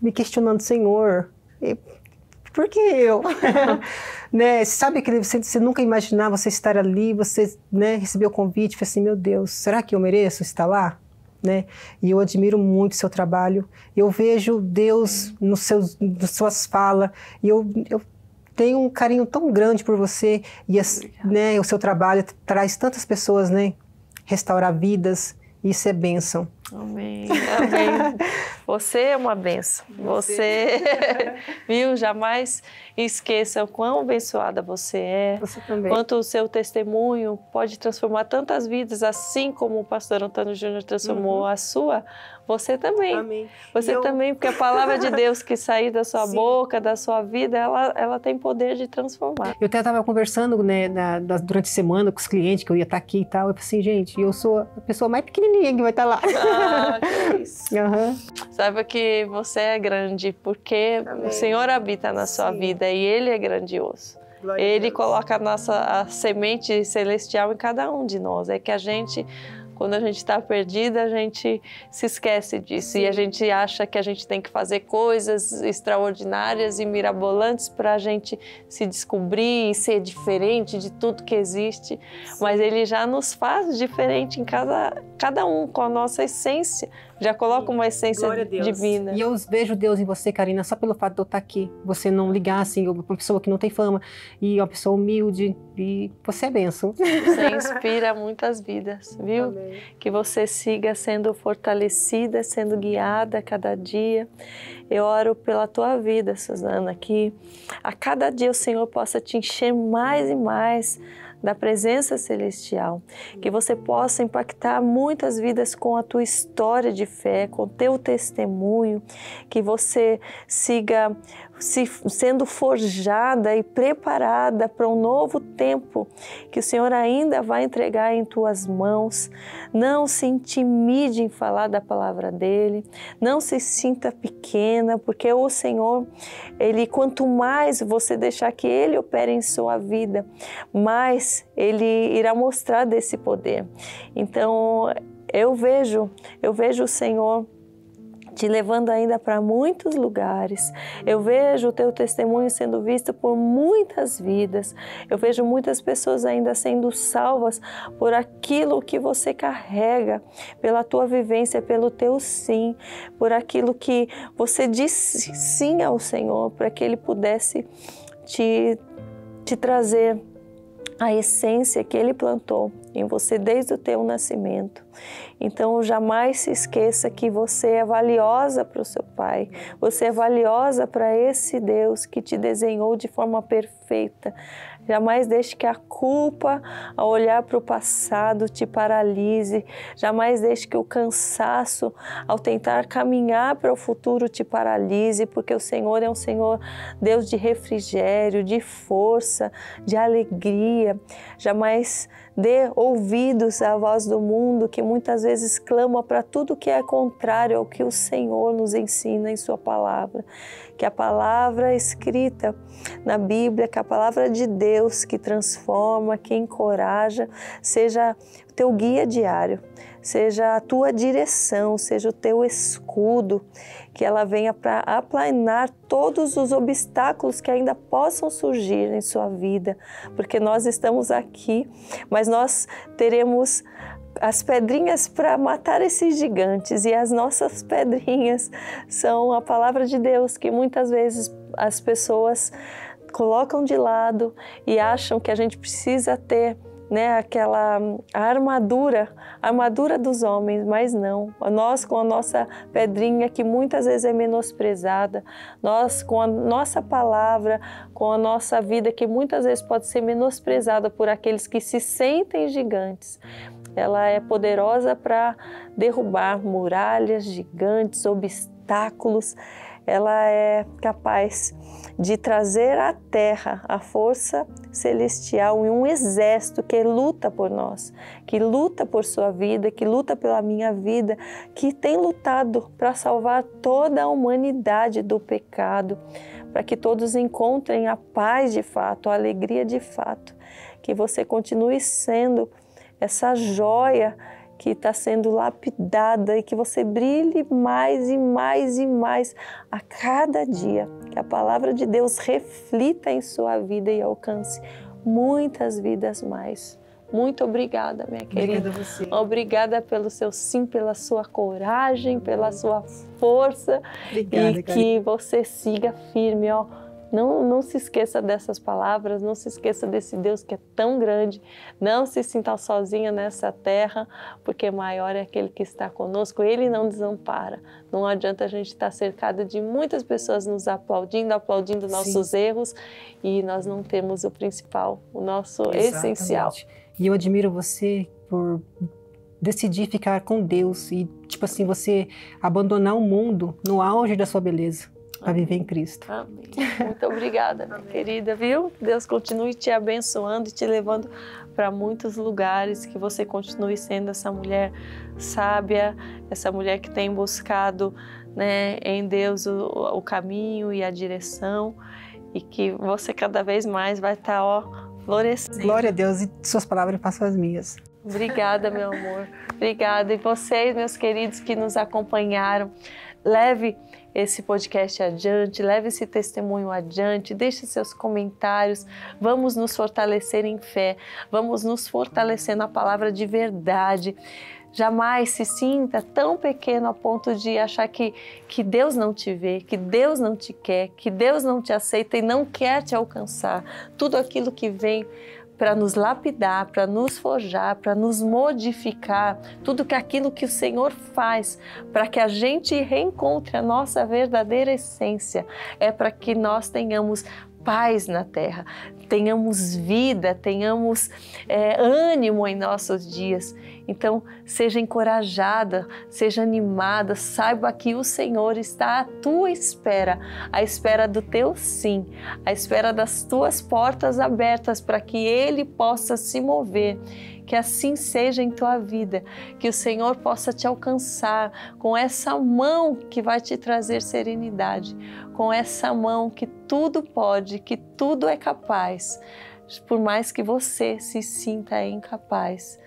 me questionando, Senhor, eu por que eu? [LAUGHS] né? Sabe que você, você nunca imaginar você estar ali, você né, recebeu o convite, foi assim, meu Deus, será que eu mereço estar lá? Né? E eu admiro muito seu trabalho. Eu vejo Deus nos seus, nas suas falas. E eu, eu tenho um carinho tão grande por você e as, né, o seu trabalho traz tantas pessoas, né? Restaurar vidas, isso é bênção. Amém. Amém. [LAUGHS] Você é uma bênção. Você, [LAUGHS] viu? Jamais esqueça o quão abençoada você é. Você também. Quanto o seu testemunho pode transformar tantas vidas, assim como o pastor Antônio Júnior transformou uhum. a sua. Você também. Amém. Você eu... também, porque a palavra de [LAUGHS] Deus que sair da sua Sim. boca, da sua vida, ela, ela tem poder de transformar. Eu até estava conversando né, na, na, durante a semana com os clientes que eu ia estar tá aqui e tal. Eu falei assim, gente, eu sou a pessoa mais pequenininha que vai estar tá lá. Ah, que [LAUGHS] isso. Uhum. Saiba que você é grande, porque Amém. o Senhor habita na Sim. sua vida e Ele é grandioso. Glória ele coloca a nossa a semente celestial em cada um de nós. É que a gente quando a gente está perdida, a gente se esquece disso e a gente acha que a gente tem que fazer coisas extraordinárias e mirabolantes para a gente se descobrir e ser diferente de tudo que existe. Mas ele já nos faz diferente em cada, cada um, com a nossa essência, já coloca uma essência divina. E eu vejo Deus em você, Karina, só pelo fato de eu estar aqui. Você não ligar, assim, uma pessoa que não tem fama e uma pessoa humilde. E você é benção. Você inspira muitas vidas, viu? Amém. Que você siga sendo fortalecida, sendo guiada a cada dia. Eu oro pela tua vida, Suzana, que a cada dia o Senhor possa te encher mais e mais da presença celestial, que você possa impactar muitas vidas com a tua história de fé, com o teu testemunho, que você siga se, sendo forjada e preparada para um novo tempo que o Senhor ainda vai entregar em tuas mãos. Não se intimide em falar da palavra dele, não se sinta pequena, porque o Senhor, ele quanto mais você deixar que ele opere em sua vida, mais ele irá mostrar desse poder. Então, eu vejo, eu vejo o Senhor te levando ainda para muitos lugares. Eu vejo o teu testemunho sendo visto por muitas vidas. Eu vejo muitas pessoas ainda sendo salvas por aquilo que você carrega, pela tua vivência, pelo teu sim, por aquilo que você disse sim ao Senhor, para que Ele pudesse te, te trazer a essência que Ele plantou em você desde o teu nascimento. Então jamais se esqueça que você é valiosa para o seu Pai, você é valiosa para esse Deus que te desenhou de forma perfeita. Jamais deixe que a culpa ao olhar para o passado te paralise. Jamais deixe que o cansaço ao tentar caminhar para o futuro te paralise, porque o Senhor é um Senhor Deus de refrigério, de força, de alegria. Jamais Dê ouvidos à voz do mundo que muitas vezes clama para tudo que é contrário ao que o Senhor nos ensina em Sua palavra. Que a palavra escrita na Bíblia, que a palavra de Deus que transforma, que encoraja, seja o teu guia diário, seja a tua direção, seja o teu escudo que ela venha para aplanar todos os obstáculos que ainda possam surgir em sua vida, porque nós estamos aqui, mas nós teremos as pedrinhas para matar esses gigantes e as nossas [LAUGHS] pedrinhas são a palavra de Deus que muitas vezes as pessoas colocam de lado e acham que a gente precisa ter né, aquela armadura, a armadura dos homens, mas não. Nós com a nossa pedrinha que muitas vezes é menosprezada, nós com a nossa palavra, com a nossa vida que muitas vezes pode ser menosprezada por aqueles que se sentem gigantes. Ela é poderosa para derrubar muralhas, gigantes, obstáculos ela é capaz de trazer à terra a força celestial e um exército que luta por nós, que luta por sua vida, que luta pela minha vida, que tem lutado para salvar toda a humanidade do pecado, para que todos encontrem a paz de fato, a alegria de fato, que você continue sendo essa joia que está sendo lapidada e que você brilhe mais e mais e mais a cada dia. Que a palavra de Deus reflita em sua vida e alcance muitas vidas mais. Muito obrigada, minha querida. Obrigada, você. obrigada pelo seu sim, pela sua coragem, pela sua força obrigada, e que você siga firme, ó não, não se esqueça dessas palavras, não se esqueça desse Deus que é tão grande. Não se sinta sozinha nessa terra, porque maior é aquele que está conosco. Ele não desampara. Não adianta a gente estar cercada de muitas pessoas nos aplaudindo, aplaudindo nossos erros e nós não temos o principal, o nosso Exatamente. essencial. E eu admiro você por decidir ficar com Deus e, tipo assim, você abandonar o mundo no auge da sua beleza para viver em Cristo. Amém. Muito obrigada, minha Amém. querida, viu? Deus continue te abençoando e te levando para muitos lugares, que você continue sendo essa mulher sábia, essa mulher que tem buscado né, em Deus o, o caminho e a direção e que você cada vez mais vai estar tá, ó, florescendo. Glória a Deus e suas palavras passam as minhas. Obrigada, meu amor. Obrigada. E vocês, meus queridos que nos acompanharam, leve esse podcast adiante, leve esse testemunho adiante, deixe seus comentários. Vamos nos fortalecer em fé, vamos nos fortalecer na palavra de verdade. Jamais se sinta tão pequeno a ponto de achar que, que Deus não te vê, que Deus não te quer, que Deus não te aceita e não quer te alcançar. Tudo aquilo que vem para nos lapidar, para nos forjar, para nos modificar, tudo que aquilo que o Senhor faz para que a gente reencontre a nossa verdadeira essência, é para que nós tenhamos paz na terra, tenhamos vida, tenhamos é, ânimo em nossos dias. Então, seja encorajada, seja animada, saiba que o Senhor está à tua espera, à espera do teu sim, à espera das tuas portas abertas para que Ele possa se mover. Que assim seja em tua vida, que o Senhor possa te alcançar com essa mão que vai te trazer serenidade, com essa mão que tudo pode, que tudo é capaz por mais que você se sinta incapaz,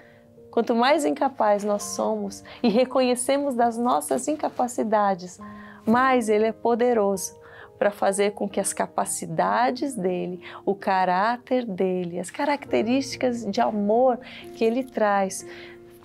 quanto mais incapaz nós somos e reconhecemos das nossas incapacidades, mais Ele é poderoso para fazer com que as capacidades dele, o caráter dele, as características de amor que ele traz,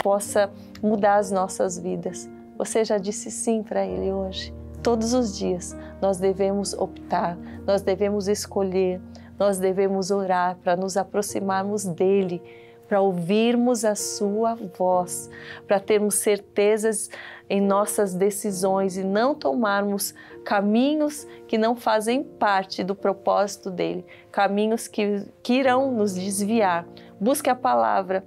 possa mudar as nossas vidas. Você já disse sim para ele hoje? Todos os dias nós devemos optar, nós devemos escolher, nós devemos orar para nos aproximarmos dele, para ouvirmos a sua voz, para termos certezas em nossas decisões e não tomarmos caminhos que não fazem parte do propósito dele, caminhos que, que irão nos desviar. Busque a palavra,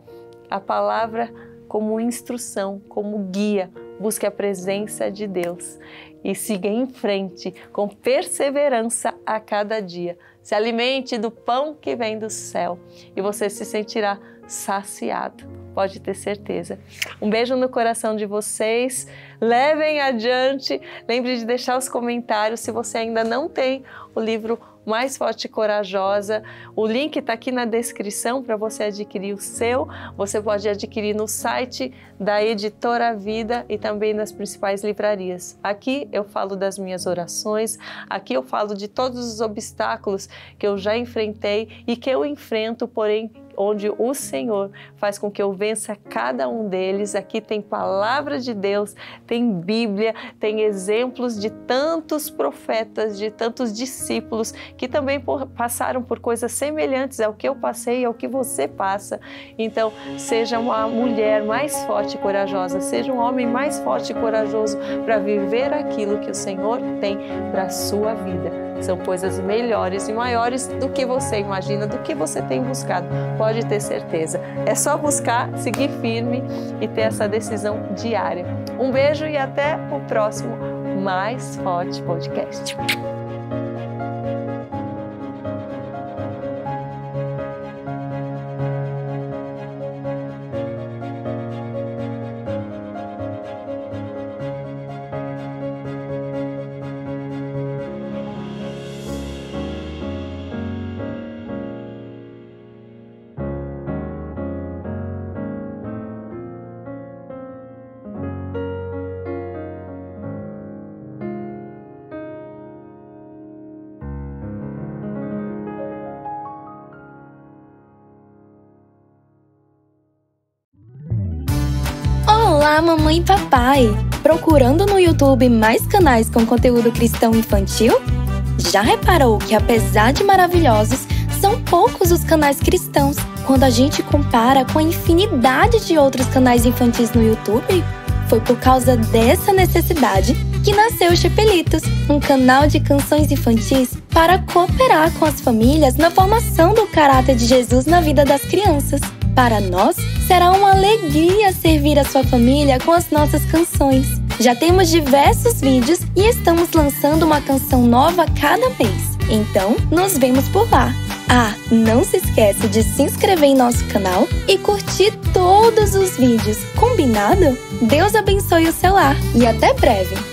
a palavra como instrução, como guia. Busque a presença de Deus e siga em frente com perseverança a cada dia se alimente do pão que vem do céu e você se sentirá saciado. Pode ter certeza. Um beijo no coração de vocês. Levem adiante. Lembre de deixar os comentários se você ainda não tem o livro mais forte e corajosa. O link está aqui na descrição para você adquirir o seu. Você pode adquirir no site da Editora Vida e também nas principais livrarias. Aqui eu falo das minhas orações, aqui eu falo de todos os obstáculos que eu já enfrentei e que eu enfrento, porém onde o Senhor faz com que eu vença cada um deles. Aqui tem palavra de Deus, tem Bíblia, tem exemplos de tantos profetas, de tantos discípulos que também passaram por coisas semelhantes ao que eu passei, e ao que você passa. Então, seja uma mulher mais forte e corajosa, seja um homem mais forte e corajoso para viver aquilo que o Senhor tem para sua vida. São coisas melhores e maiores do que você imagina, do que você tem buscado. Pode ter certeza. É só buscar, seguir firme e ter essa decisão diária. Um beijo e até o próximo mais forte podcast. Olá, mamãe e papai! Procurando no YouTube mais canais com conteúdo cristão infantil? Já reparou que, apesar de maravilhosos, são poucos os canais cristãos quando a gente compara com a infinidade de outros canais infantis no YouTube? Foi por causa dessa necessidade que nasceu Chepelitos, um canal de canções infantis para cooperar com as famílias na formação do caráter de Jesus na vida das crianças. Para nós, Será uma alegria servir a sua família com as nossas canções. Já temos diversos vídeos e estamos lançando uma canção nova cada mês. Então, nos vemos por lá. Ah, não se esquece de se inscrever em nosso canal e curtir todos os vídeos, combinado? Deus abençoe o seu lar e até breve!